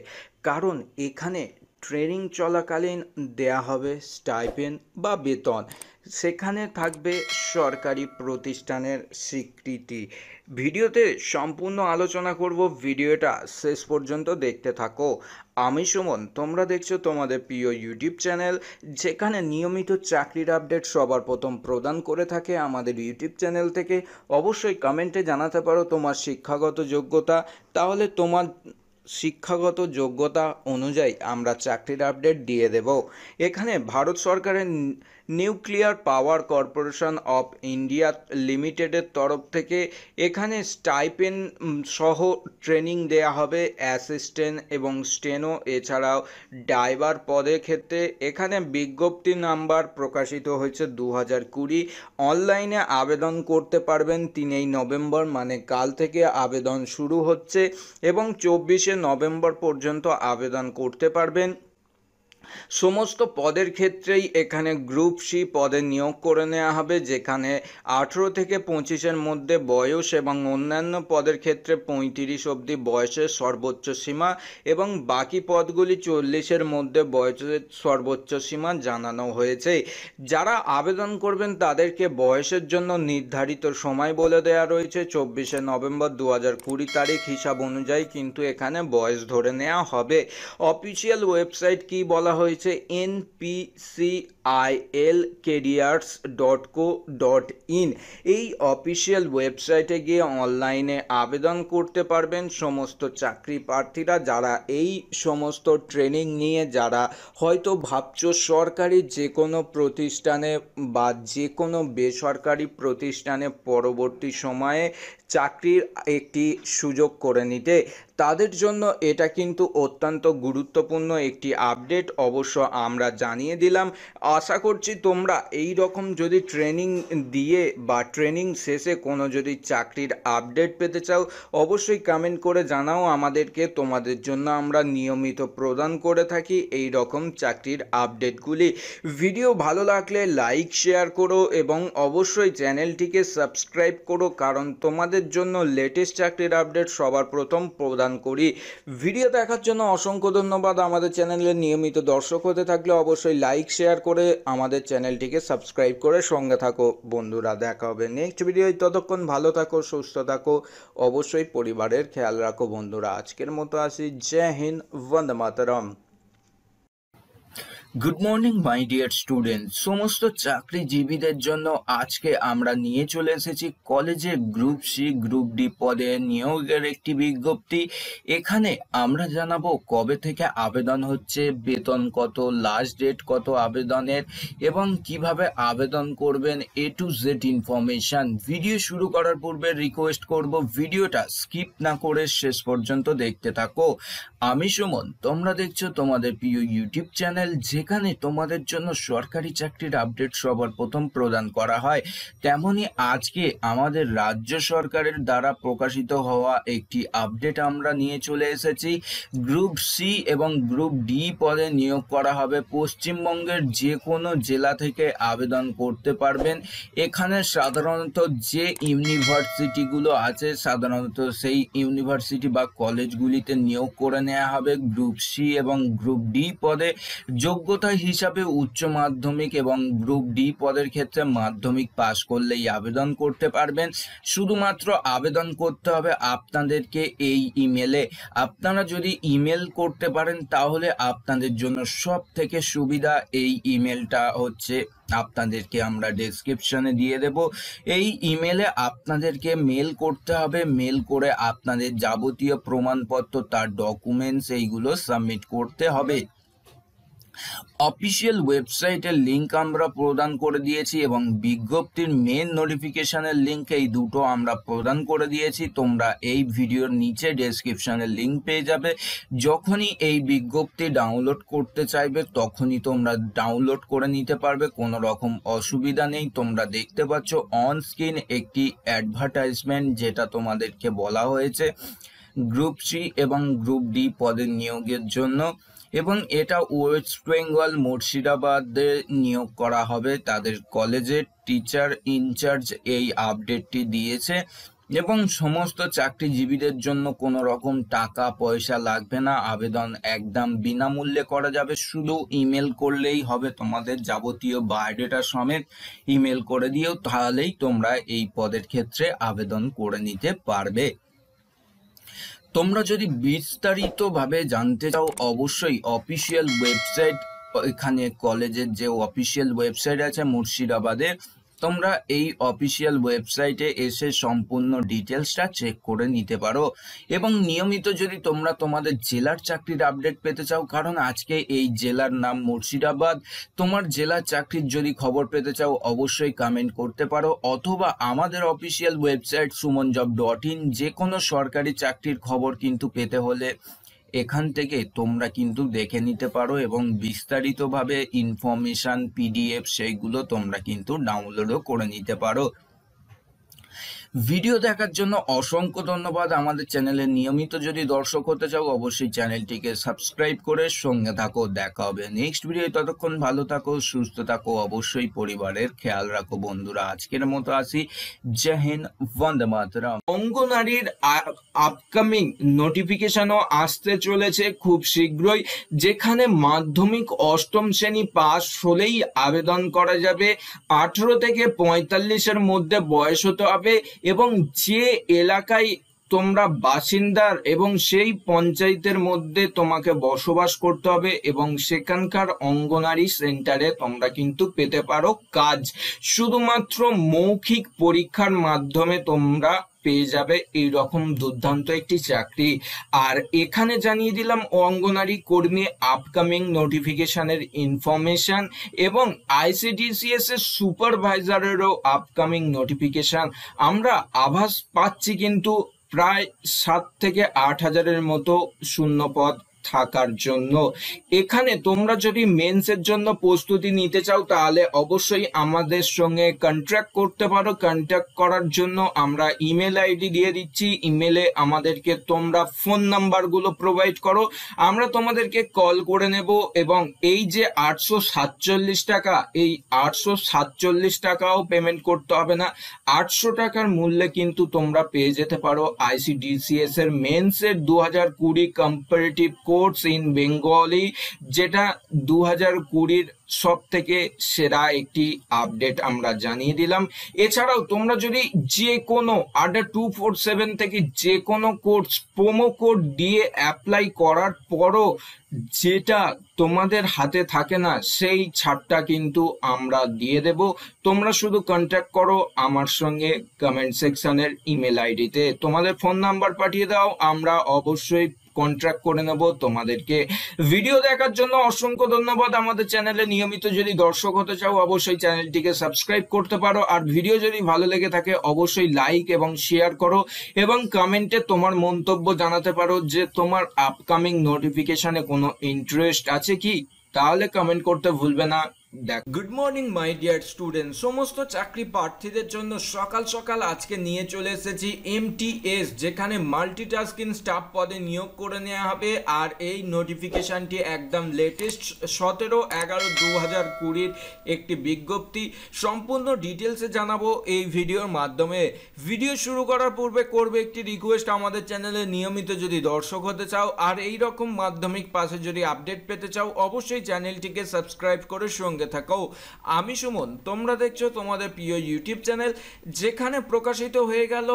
কারণ এখানে ট্রেনিং চলাকালীন দেয়া হবে স্টাইপেন্ড বা বেতন সেখানে থাকবে সরকারি প্রতিষ্ঠানের স্বীকৃতি ভিডিওতে সম্পূর্ণ আলোচনা করব ভিডিওটা শেষ পর্যন্ত দেখতে থাকো আমি সুমন তোমরা দেখছো তোমাদের প্রিয় ইউটিউব চ্যানেল যেখানে নিয়মিত চাকরির আপডেট সবার প্রথম প্রদান করে থাকে আমাদের ইউটিউব চ্যানেল থেকে অবশ্যই কমেন্টে জানাতে পারো তোমার শিক্ষাগত যোগ্যতা তাহলে তোমার শিক্ষাগত যোগ্যতা অনুযায়ী আমরা চাকরির আপডেট দিয়ে দেব এখানে ভারত সরকারের nuclear power corporation of India লিমিটেডের তরফ থেকে এখানে স্টাইপেন সহ ট্রেনিং দেয়া হবে অ্যাসিস্ট্যান্ট এবং স্টেনো এছাড়াও ড্রাইভার পদের ক্ষেত্রে এখানে বিজ্ঞপ্তি নাম্বার প্রকাশিত হয়েছে দু হাজার কুড়ি অনলাইনে আবেদন করতে পারবেন তিনই নভেম্বর মানে কাল থেকে আবেদন শুরু হচ্ছে এবং চব্বিশে নভেম্বর পর্যন্ত আবেদন করতে পারবেন সমস্ত পদের ক্ষেত্রেই এখানে গ্রুপ সি পদে নিয়োগ করে নেওয়া হবে যেখানে আঠেরো থেকে পঁচিশের মধ্যে বয়স এবং অন্যান্য পদের ক্ষেত্রে পঁয়ত্রিশ অবধি বয়সের সর্বোচ্চ সীমা এবং বাকি পদগুলি চল্লিশের মধ্যে বয়সের সর্বোচ্চ সীমা জানানো হয়েছে যারা আবেদন করবেন তাদেরকে বয়সের জন্য নির্ধারিত সময় বলে দেওয়া রয়েছে চব্বিশে নভেম্বর দু হাজার কুড়ি তারিখ হিসাব অনুযায়ী কিন্তু এখানে বয়স ধরে নেওয়া হবে অফিসিয়াল ওয়েবসাইট কি বলা হয়েছে NPCIL careers dot co dot in এই অফিসিয়াল ওয়েবসাইটে গিয়ে অনলাইনে আবেদন করতে পারবেন সমস্ত চাকরি প্রার্থীরা যারা এই সমস্ত ট্রেনিং নিয়ে যারা হয়তো ভাবছ সরকারি যে কোনো প্রতিষ্ঠানে বা যে কোনো বেসরকারি প্রতিষ্ঠানে পরবর্তী সময়ে চাকরির একটি সুযোগ করে নিতে তাদের জন্য এটা কিন্তু অত্যন্ত গুরুত্বপূর্ণ একটি আপডেট অবশ্য আমরা জানিয়ে দিলাম আশা করছি তোমরা এই রকম যদি ট্রেনিং দিয়ে বা ট্রেনিং শেষে কোনো যদি চাকরির আপডেট পেতে চাও অবশ্যই কমেন্ট করে জানাও আমাদেরকে তোমাদের জন্য আমরা নিয়মিত প্রদান করে থাকি এই রকম চাকরির আপডেটগুলি ভিডিও ভালো লাগলে লাইক শেয়ার করো এবং অবশ্যই চ্যানেলটিকে সাবস্ক্রাইব করো কারণ তোমাদের আপনাদের জন্য লেটেস্ট চাকরির আপডেট সবার প্রথম প্রদান করি ভিডিও দেখার জন্য অসংখ্য ধন্যবাদ আমাদের চ্যানেলের নিয়মিত দর্শক হতে থাকলে অবশ্যই লাইক শেয়ার করে আমাদের চ্যানেলটিকে সাবস্ক্রাইব করে সঙ্গে থাকো বন্ধুরা দেখা হবে নেক্সট ভিডিও ততক্ষণ ভালো থাকো সুস্থ থাকো অবশ্যই পরিবারের খেয়াল রাখো বন্ধুরা আজকের মতো আসি জয় হিন্দ বন্দে মাতরম good morning my dear student সমস্ত চাকরিজীবীদের জন্য আজকে আমরা নিয়ে চলে এসেছি কলেজের গ্রুপ সি গ্রুপ ডি পদে নিয়োগের একটি বিজ্ঞপ্তি এখানে আমরা জানাবো কবে থেকে আবেদন হচ্ছে বেতন কত লাস্ট ডেট কত আবেদনের এবং কিভাবে আবেদন করবেন A to Z information video শুরু করার পূর্বে রিকোয়েস্ট করব ভিডিওটা স্কিপ না করে শেষ পর্যন্ত দেখতে থাকো আমি সুমন তোমরা দেখছো তোমাদের প্রিয় ইউটিউব চ্যানেল যে যেখানে তোমাদের জন্য সরকারি চাকরির আপডেট সবার প্রথম প্রদান করা হয় তেমনি আজকে আমাদের রাজ্য সরকারের দ্বারা প্রকাশিত হওয়া একটি আপডেট আমরা নিয়ে চলে এসেছি গ্রুপ সি এবং গ্রুপ ডি পদে নিয়োগ করা হবে পশ্চিমবঙ্গের যে কোনো জেলা থেকে আবেদন করতে পারবেন এখানে সাধারণত যে ইউনিভার্সিটিগুলো আছে সাধারণত সেই ইউনিভার্সিটি বা কলেজগুলিতে নিয়োগ করে নেওয়া হবে গ্রুপ সি এবং গ্রুপ ডি পদে যোগ্য যোগ্যতা হিসাবে উচ্চ মাধ্যমিক এবং গ্রুপ ডি পদের ক্ষেত্রে মাধ্যমিক পাশ করলেই আবেদন করতে পারবেন শুধুমাত্র আবেদন করতে হবে আপনাদেরকে এই ইমেলে আপনারা যদি ইমেল করতে পারেন তাহলে আপনাদের জন্য সব থেকে সুবিধা এই ইমেলটা হচ্ছে আপনাদেরকে আমরা ডেসক্রিপশনে দিয়ে দেব এই ইমেলে আপনাদেরকে মেল করতে হবে মেল করে আপনাদের যাবতীয় প্রমাণপত্র তার ডকুমেন্টস এইগুলো সাবমিট করতে হবে অফিসিয়াল ওয়েবসাইটের লিঙ্ক আমরা প্রদান করে দিয়েছি এবং বিজ্ঞপ্তির মেন নোটিফিকেশানের লিঙ্ক এই দুটো আমরা প্রদান করে দিয়েছি তোমরা এই ভিডিওর নিচে ডেসক্রিপশানের লিঙ্ক পেয়ে যাবে যখনই এই বিজ্ঞপ্তি ডাউনলোড করতে চাইবে তখনই তোমরা ডাউনলোড করে নিতে পারবে কোনো রকম অসুবিধা নেই তোমরা দেখতে পাচ্ছ অন স্ক্রিন একটি অ্যাডভার্টাইজমেন্ট যেটা তোমাদেরকে বলা হয়েছে গ্রুপ সি এবং গ্রুপ ডি পদের নিয়োগের জন্য এবং এটা ওয়েস্ট বেঙ্গল মুর্শিদাবাদে নিয়োগ করা হবে তাদের কলেজের টিচার ইনচার্জ এই আপডেটটি দিয়েছে এবং সমস্ত চাকরিজীবীদের জন্য কোনো রকম টাকা পয়সা লাগবে না আবেদন একদম বিনামূল্যে করা যাবে শুধু ইমেল করলেই হবে তোমাদের যাবতীয় বায়োডেটা সমেত ইমেল করে দিও তাহলেই তোমরা এই পদের ক্ষেত্রে আবেদন করে নিতে পারবে তোমরা যদি বিস্তারিতভাবে জানতে চাও অবশ্যই অফিসিয়াল ওয়েবসাইট এখানে কলেজের যে অফিসিয়াল ওয়েবসাইট আছে মুর্শিদাবাদের তোমরা এই অফিসিয়াল ওয়েবসাইটে এসে সম্পূর্ণ ডিটেলসটা চেক করে নিতে পারো এবং নিয়মিত যদি তোমরা তোমাদের জেলার চাকরির আপডেট পেতে চাও কারণ আজকে এই জেলার নাম মুর্শিদাবাদ তোমার জেলার চাকরির যদি খবর পেতে চাও অবশ্যই কমেন্ট করতে পারো অথবা আমাদের official website Suman job dot in যে কোনো সরকারি চাকরির খবর কিন্তু পেতে হলে এখান থেকে তোমরা কিন্তু দেখে নিতে পারো এবং বিস্তারিতভাবে ইনফরমেশান পিডিএফ সেইগুলো তোমরা কিন্তু ডাউনলোডও করে নিতে পারো ভিডিও দেখার জন্য অসংখ্য ধন্যবাদ আমাদের চ্যানেলে নিয়মিত যদি দর্শক হতে চাও অবশ্যই চ্যানেলটিকে সাবস্ক্রাইব করে সঙ্গে থাকো দেখা হবে নেক্সট ভিডিও ততক্ষণ ভালো থাকো সুস্থ থাকো অবশ্যই পরিবারের খেয়াল রাখো বন্ধুরা আজকের মতো আসি জাহিন বন্দে মাতরাম অঙ্গনারীর আপকামিং নোটিফিকেশনও আসতে চলেছে খুব শীঘ্রই যেখানে মাধ্যমিক অষ্টম শ্রেণী পাস হলেই আবেদন করা যাবে আঠেরো থেকে পঁয়তাল্লিশের মধ্যে বয়স হতে হবে এবং যে এলাকায় তোমরা বাসিন্দার এবং সেই পঞ্চায়েতের মধ্যে তোমাকে বসবাস করতে হবে এবং সেখানকার অঙ্গনারী সেন্টারে তোমরা কিন্তু পেতে পারো কাজ শুধুমাত্র মৌখিক পরীক্ষার মাধ্যমে তোমরা পেয়ে যাবে এই রকম দুর্দান্ত একটি চাকরি আর এখানে জানিয়ে দিলাম অঙ্গনারী কর্মী আপকামিং নোটিফিকেশনের ইনফরমেশন এবং আইসিডিসিএস এর সুপারভাইজারেরও আপকামিং নোটিফিকেশন আমরা আভাস পাচ্ছি কিন্তু প্রায় সাত থেকে আট হাজারের মতো শূন্য পদ থাকার জন্য এখানে তোমরা যদি মেন্সের জন্য প্রস্তুতি নিতে চাও তাহলে অবশ্যই আমাদের সঙ্গে কন্ট্যাক্ট করতে পারো কন্ট্যাক্ট করার জন্য আমরা ইমেল আইডি দিয়ে দিচ্ছি ইমেলে আমাদেরকে তোমরা ফোন নাম্বারগুলো প্রোভাইড করো আমরা তোমাদেরকে কল করে নেব এবং এই যে আটশো সাতচল্লিশ টাকা এই আটশো সাতচল্লিশ টাকাও পেমেন্ট করতে হবে না আটশো টাকার মূল্যে কিন্তু তোমরা পেয়ে যেতে পারো আইসিডিসিএস এর মেন্সের দু হাজার কুড়ি comparative course course in Bengali যেটা দু হাজার কুড়ির সব থেকে সেরা একটি আপডেট আমরা জানিয়ে দিলাম এছাড়াও তোমরা যদি যে কোনো আড্ডা টু ফোর সেভেন থেকে যে কোনো কোর্স প্রোমো কোড দিয়ে অ্যাপ্লাই করার পরও যেটা তোমাদের হাতে থাকে না সেই ছাড়টা কিন্তু আমরা দিয়ে দেব তোমরা শুধু কন্ট্যাক্ট করো আমার সঙ্গে কমেন্ট সেকশনের ইমেল আইডিতে তোমাদের ফোন নাম্বার পাঠিয়ে দাও আমরা অবশ্যই কন্ট্রাক্ট করে নেব তোমাদেরকে ভিডিও দেখার জন্য অসংখ্য ধন্যবাদ আমাদের চ্যানেলে নিয়মিত যদি দর্শক হতে চাও অবশ্যই চ্যানেলটিকে সাবস্ক্রাইব করতে পারো আর ভিডিও যদি ভালো লেগে থাকে অবশ্যই লাইক এবং শেয়ার করো এবং কমেন্টে তোমার মন্তব্য জানাতে পারো যে তোমার আপকামিং নোটিফিকেশনে কোনো ইন্টারেস্ট আছে কি তাহলে কমেন্ট করতে ভুলবে না দেখ good morning my dear student সমস্ত চাকরি প্রার্থীদের জন্য সকাল সকাল আজকে নিয়ে চলে এসেছি এমটিএস যেখানে মাল্টিটাস্কিং স্টাফ পদে নিয়োগ করে নেওয়া হবে আর এই নোটিফিকেশানটি একদম লেটেস্ট সতেরো এগারো দু হাজার কুড়ির একটি বিজ্ঞপ্তি সম্পূর্ণ ডিটেলসে জানাবো এই ভিডিওর মাধ্যমে ভিডিও শুরু করার পূর্বে করবে একটি রিকোয়েস্ট আমাদের চ্যানেলে নিয়মিত যদি দর্শক হতে চাও আর এই রকম মাধ্যমিক পাশে যদি আপডেট পেতে চাও অবশ্যই চ্যানেলটিকে সাবস্ক্রাইব করে সঙ্গে সঙ্গে থাকো আমি সুমন তোমরা দেখছো তোমাদের প্রিয় ইউটিউব চ্যানেল যেখানে প্রকাশিত হয়ে গেল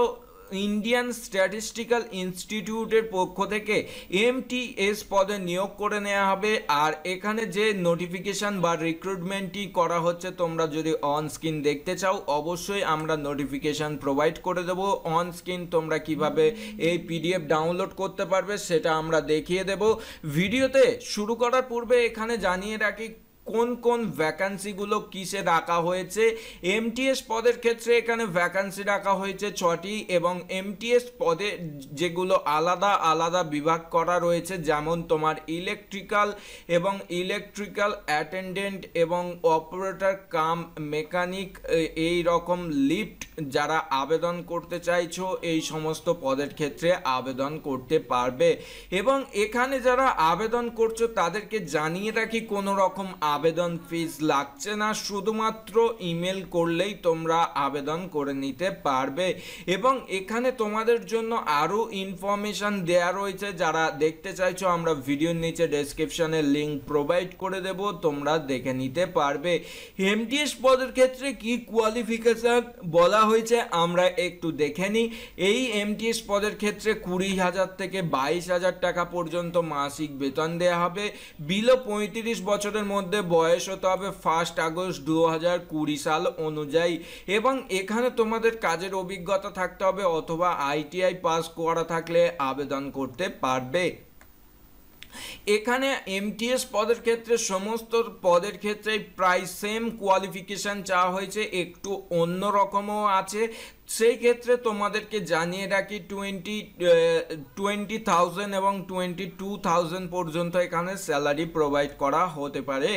ইন্ডিয়ান স্ট্যাটিস্টিক্যাল ইনস্টিটিউটের পক্ষ থেকে এমটিএস পদে নিয়োগ করে নেওয়া হবে আর এখানে যে নোটিফিকেশান বা রিক্রুটমেন্টটি করা হচ্ছে তোমরা যদি অন স্ক্রিন দেখতে চাও অবশ্যই আমরা নোটিফিকেশান প্রোভাইড করে দেবো অন স্ক্রিন তোমরা কিভাবে এই পিডিএফ ডাউনলোড করতে পারবে সেটা আমরা দেখিয়ে দেব ভিডিওতে শুরু করার পূর্বে এখানে জানিয়ে রাখি কোন কোন ভ্যাকান্সিগুলো কিসে ডাকা হয়েছে এমটিএস পদের ক্ষেত্রে এখানে ভ্যাকান্সি ডাকা হয়েছে ছটি এবং এমটিএস পদে যেগুলো আলাদা আলাদা বিভাগ করা রয়েছে যেমন তোমার ইলেকট্রিক্যাল এবং ইলেকট্রিক্যাল অ্যাটেন্ডেন্ট এবং অপারেটর কাম মেকানিক এই রকম লিফট যারা আবেদন করতে চাইছো এই সমস্ত পদের ক্ষেত্রে আবেদন করতে পারবে এবং এখানে যারা আবেদন করছো তাদেরকে জানিয়ে রাখি কোনো রকম আবেদন আবেদন ফিস লাগছে না শুধুমাত্র ইমেল করলেই তোমরা আবেদন করে নিতে পারবে এবং এখানে তোমাদের জন্য আরও ইনফরমেশান দেয়া রয়েছে যারা দেখতে চাইছো আমরা ভিডিওর নিচে ডেসক্রিপশানে লিঙ্ক প্রোভাইড করে দেব তোমরা দেখে নিতে পারবে এমটিএস পদের ক্ষেত্রে কি কোয়ালিফিকেশান বলা হয়েছে আমরা একটু দেখে নিই এই এমটিএস পদের ক্ষেত্রে কুড়ি হাজার থেকে বাইশ হাজার টাকা পর্যন্ত মাসিক বেতন দেয়া হবে বিলো পঁয়ত্রিশ বছরের মধ্যে বয়স হতে হবে ফার্স্ট আগস্ট দু হাজার কুড়ি সাল অনুযায়ী এবং এখানে তোমাদের কাজের অভিজ্ঞতা থাকতে হবে অথবা আইটিআই পাস করা থাকলে আবেদন করতে পারবে এখানে এমটিএস পদের ক্ষেত্রে সমস্ত পদের ক্ষেত্রে প্রায় সেম কোয়ালিফিকেশান চাওয়া হয়েছে একটু অন্য রকমও আছে সেই ক্ষেত্রে তোমাদেরকে জানিয়ে রাখি টোয়েন্টি টোয়েন্টি থাউজেন্ড এবং টোয়েন্টি টু থাউজেন্ড পর্যন্ত এখানে স্যালারি প্রোভাইড করা হতে পারে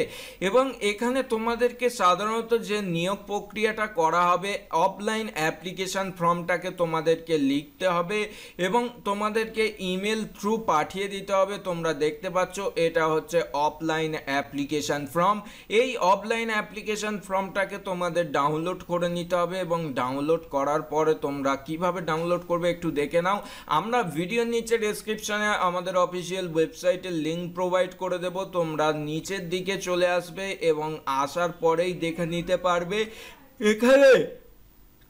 এবং এখানে তোমাদেরকে সাধারণত যে নিয়োগ প্রক্রিয়াটা করা হবে অফলাইন অ্যাপ্লিকেশান ফর্মটাকে তোমাদেরকে লিখতে হবে এবং তোমাদেরকে ইমেল থ্রু পাঠিয়ে দিতে হবে তোমরা দেখতে পাচ্ছ এটা হচ্ছে অফলাইন অ্যাপ্লিকেশান ফর্ম এই অফলাইন অ্যাপ্লিকেশান ফর্মটাকে তোমাদের ডাউনলোড করে নিতে হবে এবং ডাউনলোড করার তারপরে তোমরা কিভাবে ডাউনলোড করবে একটু দেখে নাও আমরা ভিডিওর নিচে ডেসক্রিপশানে আমাদের অফিসিয়াল ওয়েবসাইটের লিঙ্ক প্রোভাইড করে দেব তোমরা নিচের দিকে চলে আসবে এবং আসার পরেই দেখে নিতে পারবে এখানে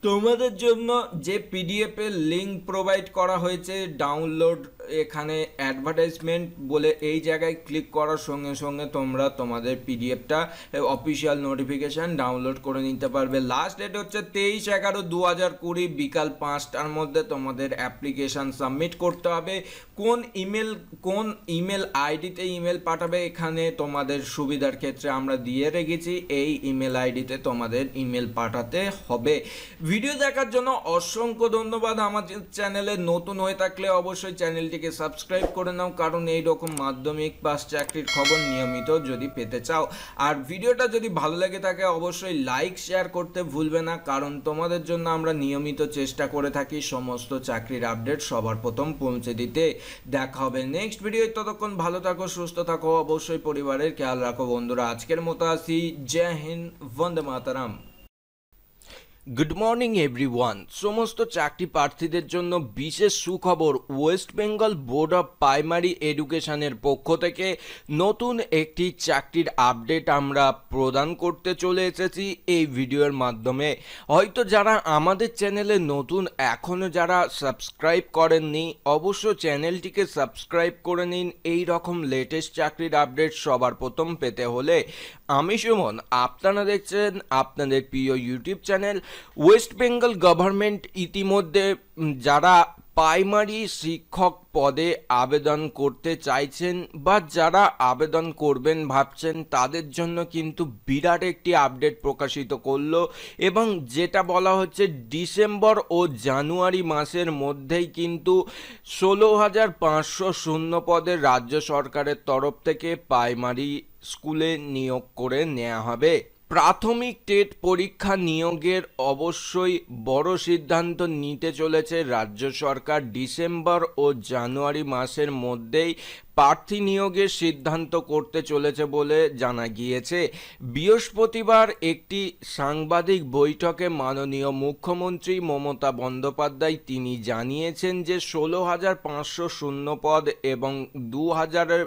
তোমাদের জন্য যে পিডিএফের লিঙ্ক প্রোভাইড করা হয়েছে ডাউনলোড এখানে অ্যাডভার্টাইজমেন্ট বলে এই জায়গায় ক্লিক করার সঙ্গে সঙ্গে তোমরা তোমাদের পিডিএফটা অফিসিয়াল নোটিফিকেশান ডাউনলোড করে নিতে পারবে লাস্ট ডেট হচ্ছে তেইশ এগারো দু হাজার কুড়ি বিকাল পাঁচটার মধ্যে তোমাদের অ্যাপ্লিকেশান সাবমিট করতে হবে কোন ইমেল কোন ইমেল আইডিতে ইমেল পাঠাবে এখানে তোমাদের সুবিধার ক্ষেত্রে আমরা দিয়ে রেখেছি এই ইমেল আইডিতে তোমাদের ইমেল পাঠাতে হবে ভিডিও দেখার জন্য অসংখ্য ধন্যবাদ আমাদের চ্যানেলে নতুন হয়ে থাকলে অবশ্যই চ্যানেলটি চ্যানেলটিকে সাবস্ক্রাইব করে নাও কারণ এই রকম মাধ্যমিক পাস চাকরির খবর নিয়মিত যদি পেতে চাও আর ভিডিওটা যদি ভালো লাগে থাকে অবশ্যই লাইক শেয়ার করতে ভুলবে না কারণ তোমাদের জন্য আমরা নিয়মিত চেষ্টা করে থাকি সমস্ত চাকরির আপডেট সবার প্রথম পৌঁছে দিতে দেখা হবে নেক্সট ভিডিও ততক্ষণ ভালো থাকো সুস্থ থাকো অবশ্যই পরিবারের খেয়াল রাখো বন্ধুরা আজকের মতো আসি জয় হিন্দ বন্দে মাতারাম গুড মর্নিং এভরিওয়ান সমস্ত চাকরি প্রার্থীদের জন্য বিশেষ সুখবর West Bengal board of primary এডুকেশনের পক্ষ থেকে নতুন একটি চাকরির আপডেট আমরা প্রদান করতে চলে এসেছি এই ভিডিওর মাধ্যমে হয়তো যারা আমাদের চ্যানেলে নতুন এখনও যারা সাবস্ক্রাইব করেননি অবশ্য চ্যানেলটিকে সাবস্ক্রাইব করে নিন এই রকম লেটেস্ট চাকরির আপডেট সবার প্রথম পেতে হলে আমি সুমন আপনারা দেখছেন আপনাদের প্রিয় YouTube channel West Bengal government ইতিমধ্যে যারা প্রাইমারি শিক্ষক পদে আবেদন করতে চাইছেন বা যারা আবেদন করবেন ভাবছেন তাদের জন্য কিন্তু বিরাট একটি আপডেট প্রকাশিত করলো এবং যেটা বলা হচ্ছে ডিসেম্বর ও জানুয়ারি মাসের মধ্যেই কিন্তু ষোলো হাজার পাঁচশো শূন্য পদের রাজ্য সরকারের তরফ থেকে প্রাইমারি স্কুলে নিয়োগ করে নেওয়া হবে প্রাথমিক টেট পরীক্ষা নিয়োগের অবশ্যই বড় সিদ্ধান্ত নিতে চলেছে রাজ্য সরকার ডিসেম্বর ও জানুয়ারি মাসের মধ্যেই প্রার্থী নিয়োগের সিদ্ধান্ত করতে চলেছে বলে জানা গিয়েছে বৃহস্পতিবার একটি সাংবাদিক বৈঠকে মাননীয় মুখ্যমন্ত্রী মমতা বন্দ্যোপাধ্যায় তিনি জানিয়েছেন যে ষোলো হাজার পাঁচশো শূন্য পদ এবং দু হাজারের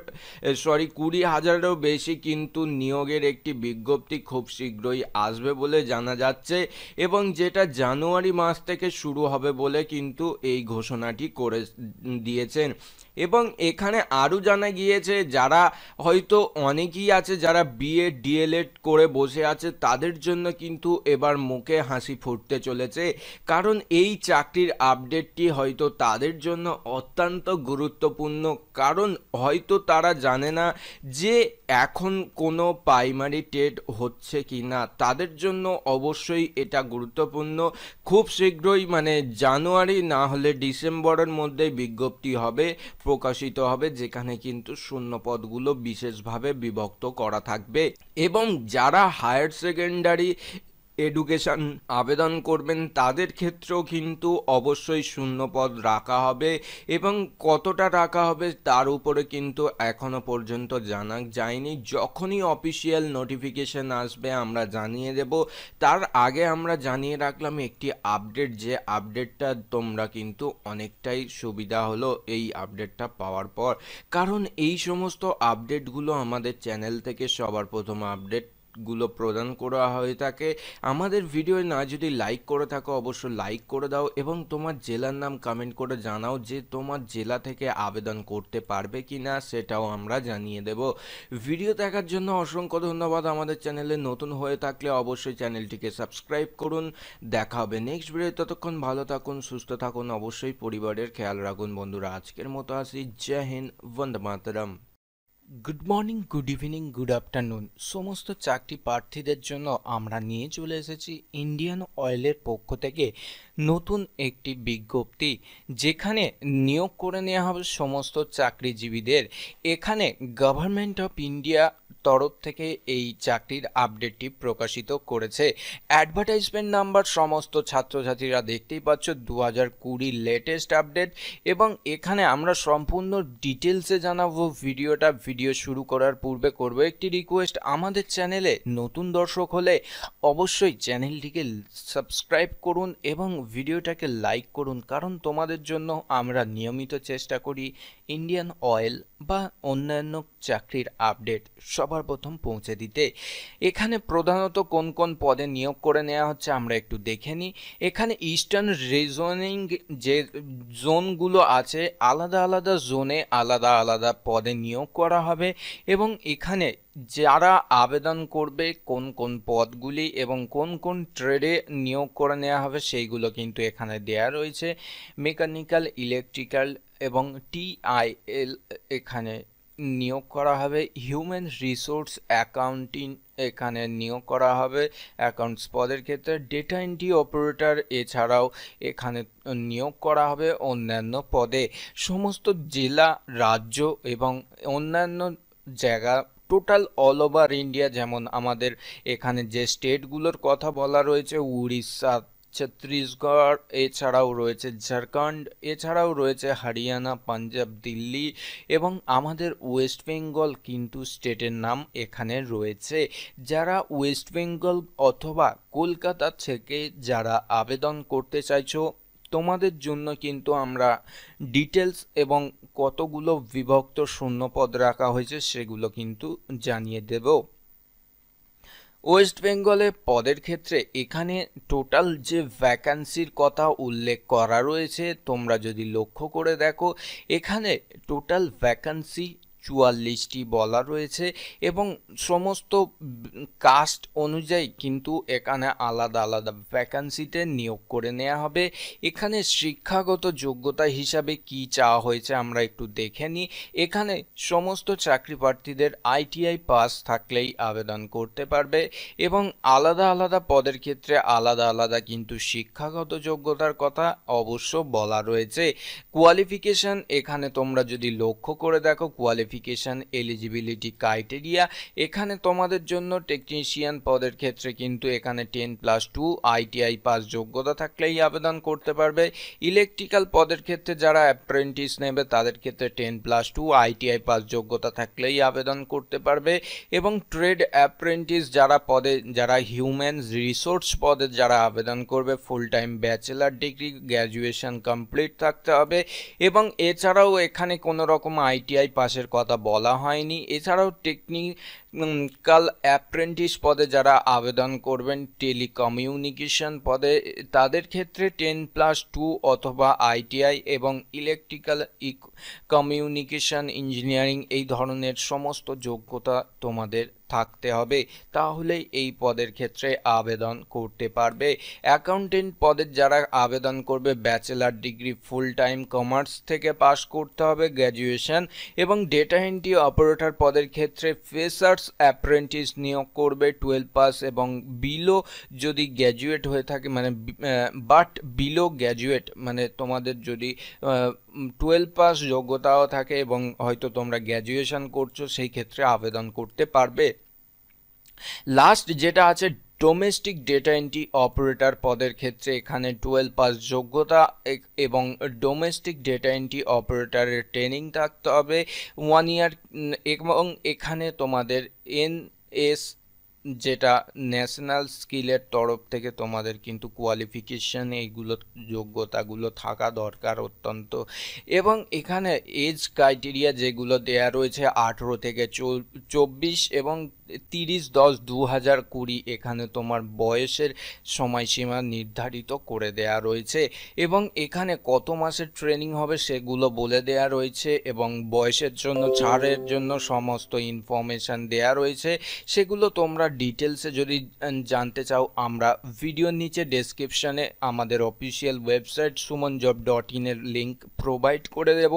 সরি কুড়ি হাজারেরও বেশি কিন্তু নিয়োগের একটি বিজ্ঞপ্তি খুব শীঘ্রই আসবে বলে জানা যাচ্ছে এবং যেটা জানুয়ারি মাস থেকে শুরু হবে বলে কিন্তু এই ঘোষণাটি করে দিয়েছেন এবং এখানে আরও আরও জানা গিয়েছে যারা হয়তো অনেকেই আছে যারা বিএ ডিএলএড করে বসে আছে তাদের জন্য কিন্তু এবার মুখে হাসি ফুটতে চলেছে কারণ এই চাকরির আপডেটটি হয়তো তাদের জন্য অত্যন্ত গুরুত্বপূর্ণ কারণ হয়তো তারা জানে না যে এখন কোনো প্রাইমারি টেট হচ্ছে কি না তাদের জন্য অবশ্যই এটা গুরুত্বপূর্ণ খুব শীঘ্রই মানে জানুয়ারি না হলে ডিসেম্বরের মধ্যে বিজ্ঞপ্তি হবে প্রকাশিত হবে যেখানে এখানে কিন্তু শূন্য পদগুলো বিশেষভাবে বিভক্ত করা থাকবে এবং যারা হায়ার সেকেন্ডারি এডুকেশান আবেদন করবেন তাদের ক্ষেত্রেও কিন্তু অবশ্যই শূন্যপদ রাখা হবে এবং কতটা রাখা হবে তার উপরে কিন্তু এখনও পর্যন্ত জানা যায়নি যখনই অফিসিয়াল নোটিফিকেশান আসবে আমরা জানিয়ে দেব তার আগে আমরা জানিয়ে রাখলাম একটি আপডেট যে আপডেটটা তোমরা কিন্তু অনেকটাই সুবিধা হলো এই আপডেটটা পাওয়ার পর কারণ এই সমস্ত আপডেটগুলো আমাদের চ্যানেল থেকে সবার প্রথম আপডেট গুলো প্রদান করা হয়ে থাকে আমাদের ভিডিও না যদি লাইক করে থাকো অবশ্যই লাইক করে দাও এবং তোমার জেলার নাম কমেন্ট করে জানাও যে তোমার জেলা থেকে আবেদন করতে পারবে কি না সেটাও আমরা জানিয়ে দেব ভিডিও দেখার জন্য অসংখ্য ধন্যবাদ আমাদের চ্যানেলে নতুন হয়ে থাকলে অবশ্যই চ্যানেলটিকে সাবস্ক্রাইব করুন দেখা হবে নেক্সট ভিডিও ততক্ষণ ভালো থাকুন সুস্থ থাকুন অবশ্যই পরিবারের খেয়াল রাখুন বন্ধুরা আজকের মতো আসি জয় হিন্দ বন্দে মাতরম good morning good evening good afternoon সমস্ত চাকরি প্রার্থীদের জন্য আমরা নিয়ে চলে এসেছি ইন্ডিয়ান অয়েলের পক্ষ থেকে নতুন একটি বিজ্ঞপ্তি যেখানে নিয়োগ করে নেওয়া হবে সমস্ত চাকরিজীবীদের এখানে গভর্নমেন্ট অফ ইন্ডিয়া তরফ থেকে এই চাকরির আপডেটটি প্রকাশিত করেছে অ্যাডভার্টাইজমেন্ট নাম্বার সমস্ত ছাত্রছাত্রীরা দেখতেই পাচ্ছ দু হাজার কুড়ির লেটেস্ট আপডেট এবং এখানে আমরা সম্পূর্ণ ডিটেলসে জানাবো ভিডিওটা ভিডিও শুরু করার পূর্বে করবো একটি রিকোয়েস্ট আমাদের চ্যানেলে নতুন দর্শক হলে অবশ্যই চ্যানেলটিকে সাবস্ক্রাইব করুন এবং ভিডিওটাকে লাইক করুন কারণ তোমাদের জন্য আমরা নিয়মিত চেষ্টা করি ইন্ডিয়ান অয়েল বা অন্যান্য চাকরির আপডেট সবার প্রথম পৌঁছে দিতে এখানে প্রধানত কোন কোন পদে নিয়োগ করে নেওয়া হচ্ছে আমরা একটু দেখে নিই এখানে ইস্টার্ন রিজনিং যে জোনগুলো আছে আলাদা আলাদা জোনে আলাদা আলাদা পদে নিয়োগ করা হবে এবং এখানে যারা আবেদন করবে কোন কোন পদগুলি এবং কোন কোন ট্রেডে নিয়োগ করে নেওয়া হবে সেইগুলো কিন্তু এখানে দেয়া রয়েছে মেকানিক্যাল ইলেকট্রিক্যাল এবং টিআইএল এখানে নিয়োগ করা হবে হিউম্যান রিসোর্স অ্যাকাউন্টিং এখানে নিয়োগ করা হবে অ্যাকাউন্টস পদের ক্ষেত্রে ডেটা এন্ট্রি অপারেটর এছাড়াও এখানে নিয়োগ করা হবে অন্যান্য পদে সমস্ত জেলা রাজ্য এবং অন্যান্য জায়গা টোটাল অল ওভার ইন্ডিয়া যেমন আমাদের এখানে যে স্টেটগুলোর কথা বলা রয়েছে উড়িষ্যা ছত্তিশগড় এছাড়াও রয়েছে ঝাড়খণ্ড এছাড়াও রয়েছে হরিয়ানা পাঞ্জাব দিল্লি এবং আমাদের ওয়েস্ট বেঙ্গল কিন্তু স্টেটের নাম এখানে রয়েছে যারা ওয়েস্ট বেঙ্গল অথবা কলকাতা থেকে যারা আবেদন করতে চাইছো তোমাদের জন্য কিন্তু আমরা ডিটেলস এবং কতগুলো বিভক্ত শূন্যপদ রাখা হয়েছে সেগুলো কিন্তু জানিয়ে দেবো ওয়েস্ট বেঙ্গলে পদের ক্ষেত্রে এখানে টোটাল যে ভ্যাকান্সির কথা উল্লেখ করা রয়েছে তোমরা যদি লক্ষ্য করে দেখো এখানে টোটাল ভ্যাকান্সি চুয়াল্লিশটি বলার রয়েছে এবং সমস্ত কাস্ট অনুযায়ী কিন্তু এখানে আলাদা আলাদা ভ্যাকান্সিতে নিয়োগ করে নেওয়া হবে এখানে শিক্ষাগত যোগ্যতা হিসাবে কি চাওয়া হয়েছে আমরা একটু দেখে নিই এখানে সমস্ত চাকরি প্রার্থীদের আইটিআই পাস থাকলেই আবেদন করতে পারবে এবং আলাদা আলাদা পদের ক্ষেত্রে আলাদা আলাদা কিন্তু শিক্ষাগত যোগ্যতার কথা অবশ্য বলা রয়েছে কোয়ালিফিকেশন এখানে তোমরা যদি লক্ষ্য করে দেখো কোয়ালিফি কোয়ালিফিকেশান এলিজিবিলিটি ক্রাইটেরিয়া এখানে তোমাদের জন্য টেকনিশিয়ান পদের ক্ষেত্রে কিন্তু এখানে ten plus two ITI pass যোগ্যতা থাকলেই আবেদন করতে পারবে ইলেকট্রিক্যাল পদের ক্ষেত্রে যারা অ্যাপ্রেন্টিস নেবে তাদের ক্ষেত্রে ten plus two ITI pass যোগ্যতা থাকলেই আবেদন করতে পারবে এবং ট্রেড অ্যাপ্রেন্টিস যারা পদে যারা হিউম্যান রিসোর্স পদে যারা আবেদন করবে full time bachelor degree graduation complete থাকতে হবে এবং এছাড়াও এখানে কোনো রকম আইটিআই পাসের কথা কথা বলা হয়নি এছাড়াও টেকনিক কাল অ্যাপ্রেন্টিস পদে যারা আবেদন করবেন টেলিকমিউনিকেশন পদে তাদের ক্ষেত্রে টেন প্লাস টু অথবা আইটিআই এবং ইলেকট্রিক্যাল কমিউনিকেশন ইঞ্জিনিয়ারিং এই ধরনের সমস্ত যোগ্যতা তোমাদের থাকতে হবে তাহলেই এই পদের ক্ষেত্রে আবেদন করতে পারবে অ্যাকাউন্টেন্ট পদের যারা আবেদন করবে bachelor degree full time commerce থেকে পাশ করতে হবে গ্র্যাজুয়েশন এবং ডেটা এন্ট্রি অপারেটর পদের ক্ষেত্রে ফ্রেশার মাস্টার্স অ্যাপ্রেন্টিস নিয়োগ করবে টুয়েলভ পাস এবং বিলো যদি গ্র্যাজুয়েট হয়ে থাকে মানে বাট বিলো গ্র্যাজুয়েট মানে তোমাদের যদি টুয়েলভ পাস যোগ্যতাও থাকে এবং হয়তো তোমরা গ্র্যাজুয়েশন করছো সেই ক্ষেত্রে আবেদন করতে পারবে লাস্ট যেটা আছে ডোমেস্টিক ডেটা এন্ট্রি অপারেটর পদের ক্ষেত্রে এখানে টুয়েলভ পাস যোগ্যতা এবং ডোমেস্টিক ডেটা এন্ট্রি অপারেটরের ট্রেনিং থাকতে হবে ওয়ান ইয়ার এবং এখানে তোমাদের এন এস যেটা ন্যাশনাল স্কিলের তরফ থেকে তোমাদের কিন্তু কোয়ালিফিকেশান এইগুলো যোগ্যতাগুলো থাকা দরকার অত্যন্ত এবং এখানে এজ ক্রাইটেরিয়া যেগুলো দেয়া রয়েছে আঠেরো থেকে চব্বিশ এবং তিরিশ দশ দু হাজার কুড়ি এখানে তোমার বয়সের সময়সীমা নির্ধারিত করে দেয়া রয়েছে এবং এখানে কত মাসের ট্রেনিং হবে সেগুলো বলে দেয়া রয়েছে এবং বয়সের জন্য ছাড়ের জন্য সমস্ত ইনফরমেশান দেয়া রয়েছে সেগুলো তোমরা ডিটেলসে যদি জানতে চাও আমরা ভিডিওর নিচে ডেসক্রিপশানে আমাদের official website Suman job dot ইনের লিঙ্ক প্রোভাইড করে দেব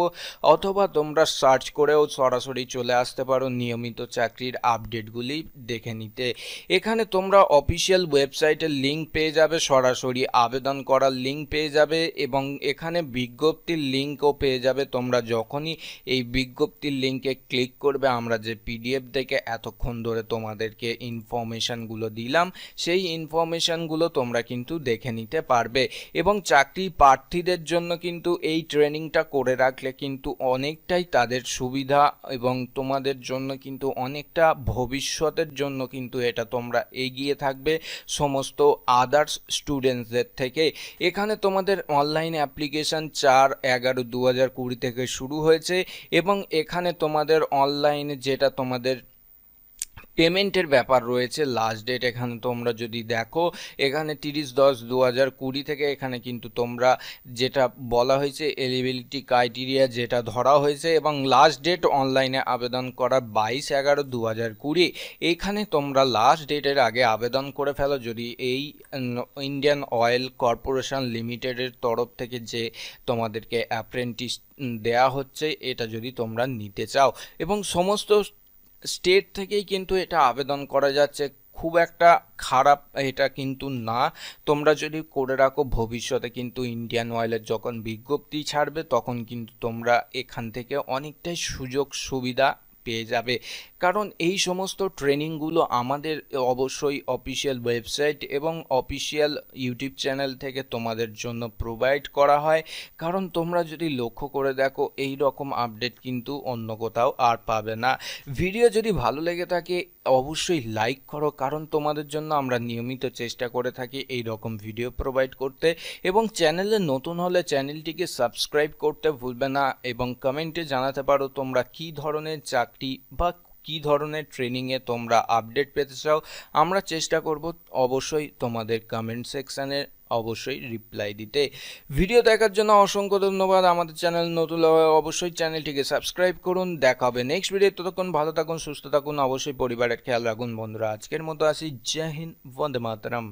অথবা তোমরা সার্চ করেও সরাসরি চলে আসতে পারো নিয়মিত চাকরির আপডেটগুলো বিষয়গুলি দেখে নিতে এখানে তোমরা অফিসিয়াল ওয়েবসাইটের লিঙ্ক পেয়ে যাবে সরাসরি আবেদন করার লিঙ্ক পেয়ে যাবে এবং এখানে বিজ্ঞপ্তির লিঙ্কও পেয়ে যাবে তোমরা যখনই এই বিজ্ঞপ্তির লিঙ্কে ক্লিক করবে আমরা যে পিডিএফ থেকে এতক্ষণ ধরে তোমাদেরকে ইনফরমেশানগুলো দিলাম সেই ইনফরমেশানগুলো তোমরা কিন্তু দেখে নিতে পারবে এবং চাকরি প্রার্থীদের জন্য কিন্তু এই ট্রেনিংটা করে রাখলে কিন্তু অনেকটাই তাদের সুবিধা এবং তোমাদের জন্য কিন্তু অনেকটা ভবিষ্যৎ ভবিষ্যতের জন্য কিন্তু এটা তোমরা এগিয়ে থাকবে সমস্ত আদার্স স্টুডেন্টসদের থেকে এখানে তোমাদের অনলাইন অ্যাপ্লিকেশান চার এগারো দু হাজার কুড়ি থেকে শুরু হয়েছে এবং এখানে তোমাদের অনলাইনে যেটা তোমাদের পেমেন্টের ব্যাপার রয়েছে লাস্ট ডেট এখানে তোমরা যদি দেখো এখানে তিরিশ দশ দু হাজার কুড়ি থেকে এখানে কিন্তু তোমরা যেটা বলা হয়েছে এলিবিলিটি ক্রাইটেরিয়া যেটা ধরা হয়েছে এবং লাস্ট ডেট অনলাইনে আবেদন করা বাইশ এগারো দু হাজার কুড়ি এখানে তোমরা লাস্ট ডেটের আগে আবেদন করে ফেলো যদি এই ইন্ডিয়ান অয়েল কর্পোরেশন লিমিটেডের তরফ থেকে যে তোমাদেরকে অ্যাপ্রেন্টিস দেয়া হচ্ছে এটা যদি তোমরা নিতে চাও এবং সমস্ত স্টেট থেকেই কিন্তু এটা আবেদন করা যাচ্ছে খুব একটা খারাপ এটা কিন্তু না তোমরা যদি করে রাখো ভবিষ্যতে কিন্তু ইন্ডিয়ান অয়েলের যখন বিজ্ঞপ্তি ছাড়বে তখন কিন্তু তোমরা এখান থেকে অনেকটাই সুযোগ সুবিধা পেয়ে যাবে কারণ এই সমস্ত ট্রেনিংগুলো আমাদের অবশ্যই অফিসিয়াল ওয়েবসাইট এবং অফিসিয়াল ইউটিউব চ্যানেল থেকে তোমাদের জন্য প্রোভাইড করা হয় কারণ তোমরা যদি লক্ষ্য করে দেখো এই রকম আপডেট কিন্তু অন্য কোথাও আর পাবে না ভিডিও যদি ভালো লেগে থাকে অবশ্যই লাইক করো কারণ তোমাদের জন্য আমরা নিয়মিত চেষ্টা করে থাকি এই রকম ভিডিও প্রোভাইড করতে এবং চ্যানেলে নতুন হলে চ্যানেলটিকে সাবস্ক্রাইব করতে ভুলবে না এবং কমেন্টে জানাতে পারো তোমরা কি ধরনের চাকরি চাকরি বা কি ধরনের ট্রেনিংয়ে তোমরা আপডেট পেতে চাও আমরা চেষ্টা করব অবশ্যই তোমাদের কমেন্ট সেকশানে অবশ্যই রিপ্লাই দিতে ভিডিও দেখার জন্য অসংখ্য ধন্যবাদ আমাদের চ্যানেল নতুন অবশ্যই চ্যানেলটিকে সাবস্ক্রাইব করুন দেখা হবে নেক্সট ভিডিও ততক্ষণ ভালো থাকুন সুস্থ থাকুন অবশ্যই পরিবারের খেয়াল রাখুন বন্ধুরা আজকের মতো আসি জয় হিন্দ বন্দে মাতরম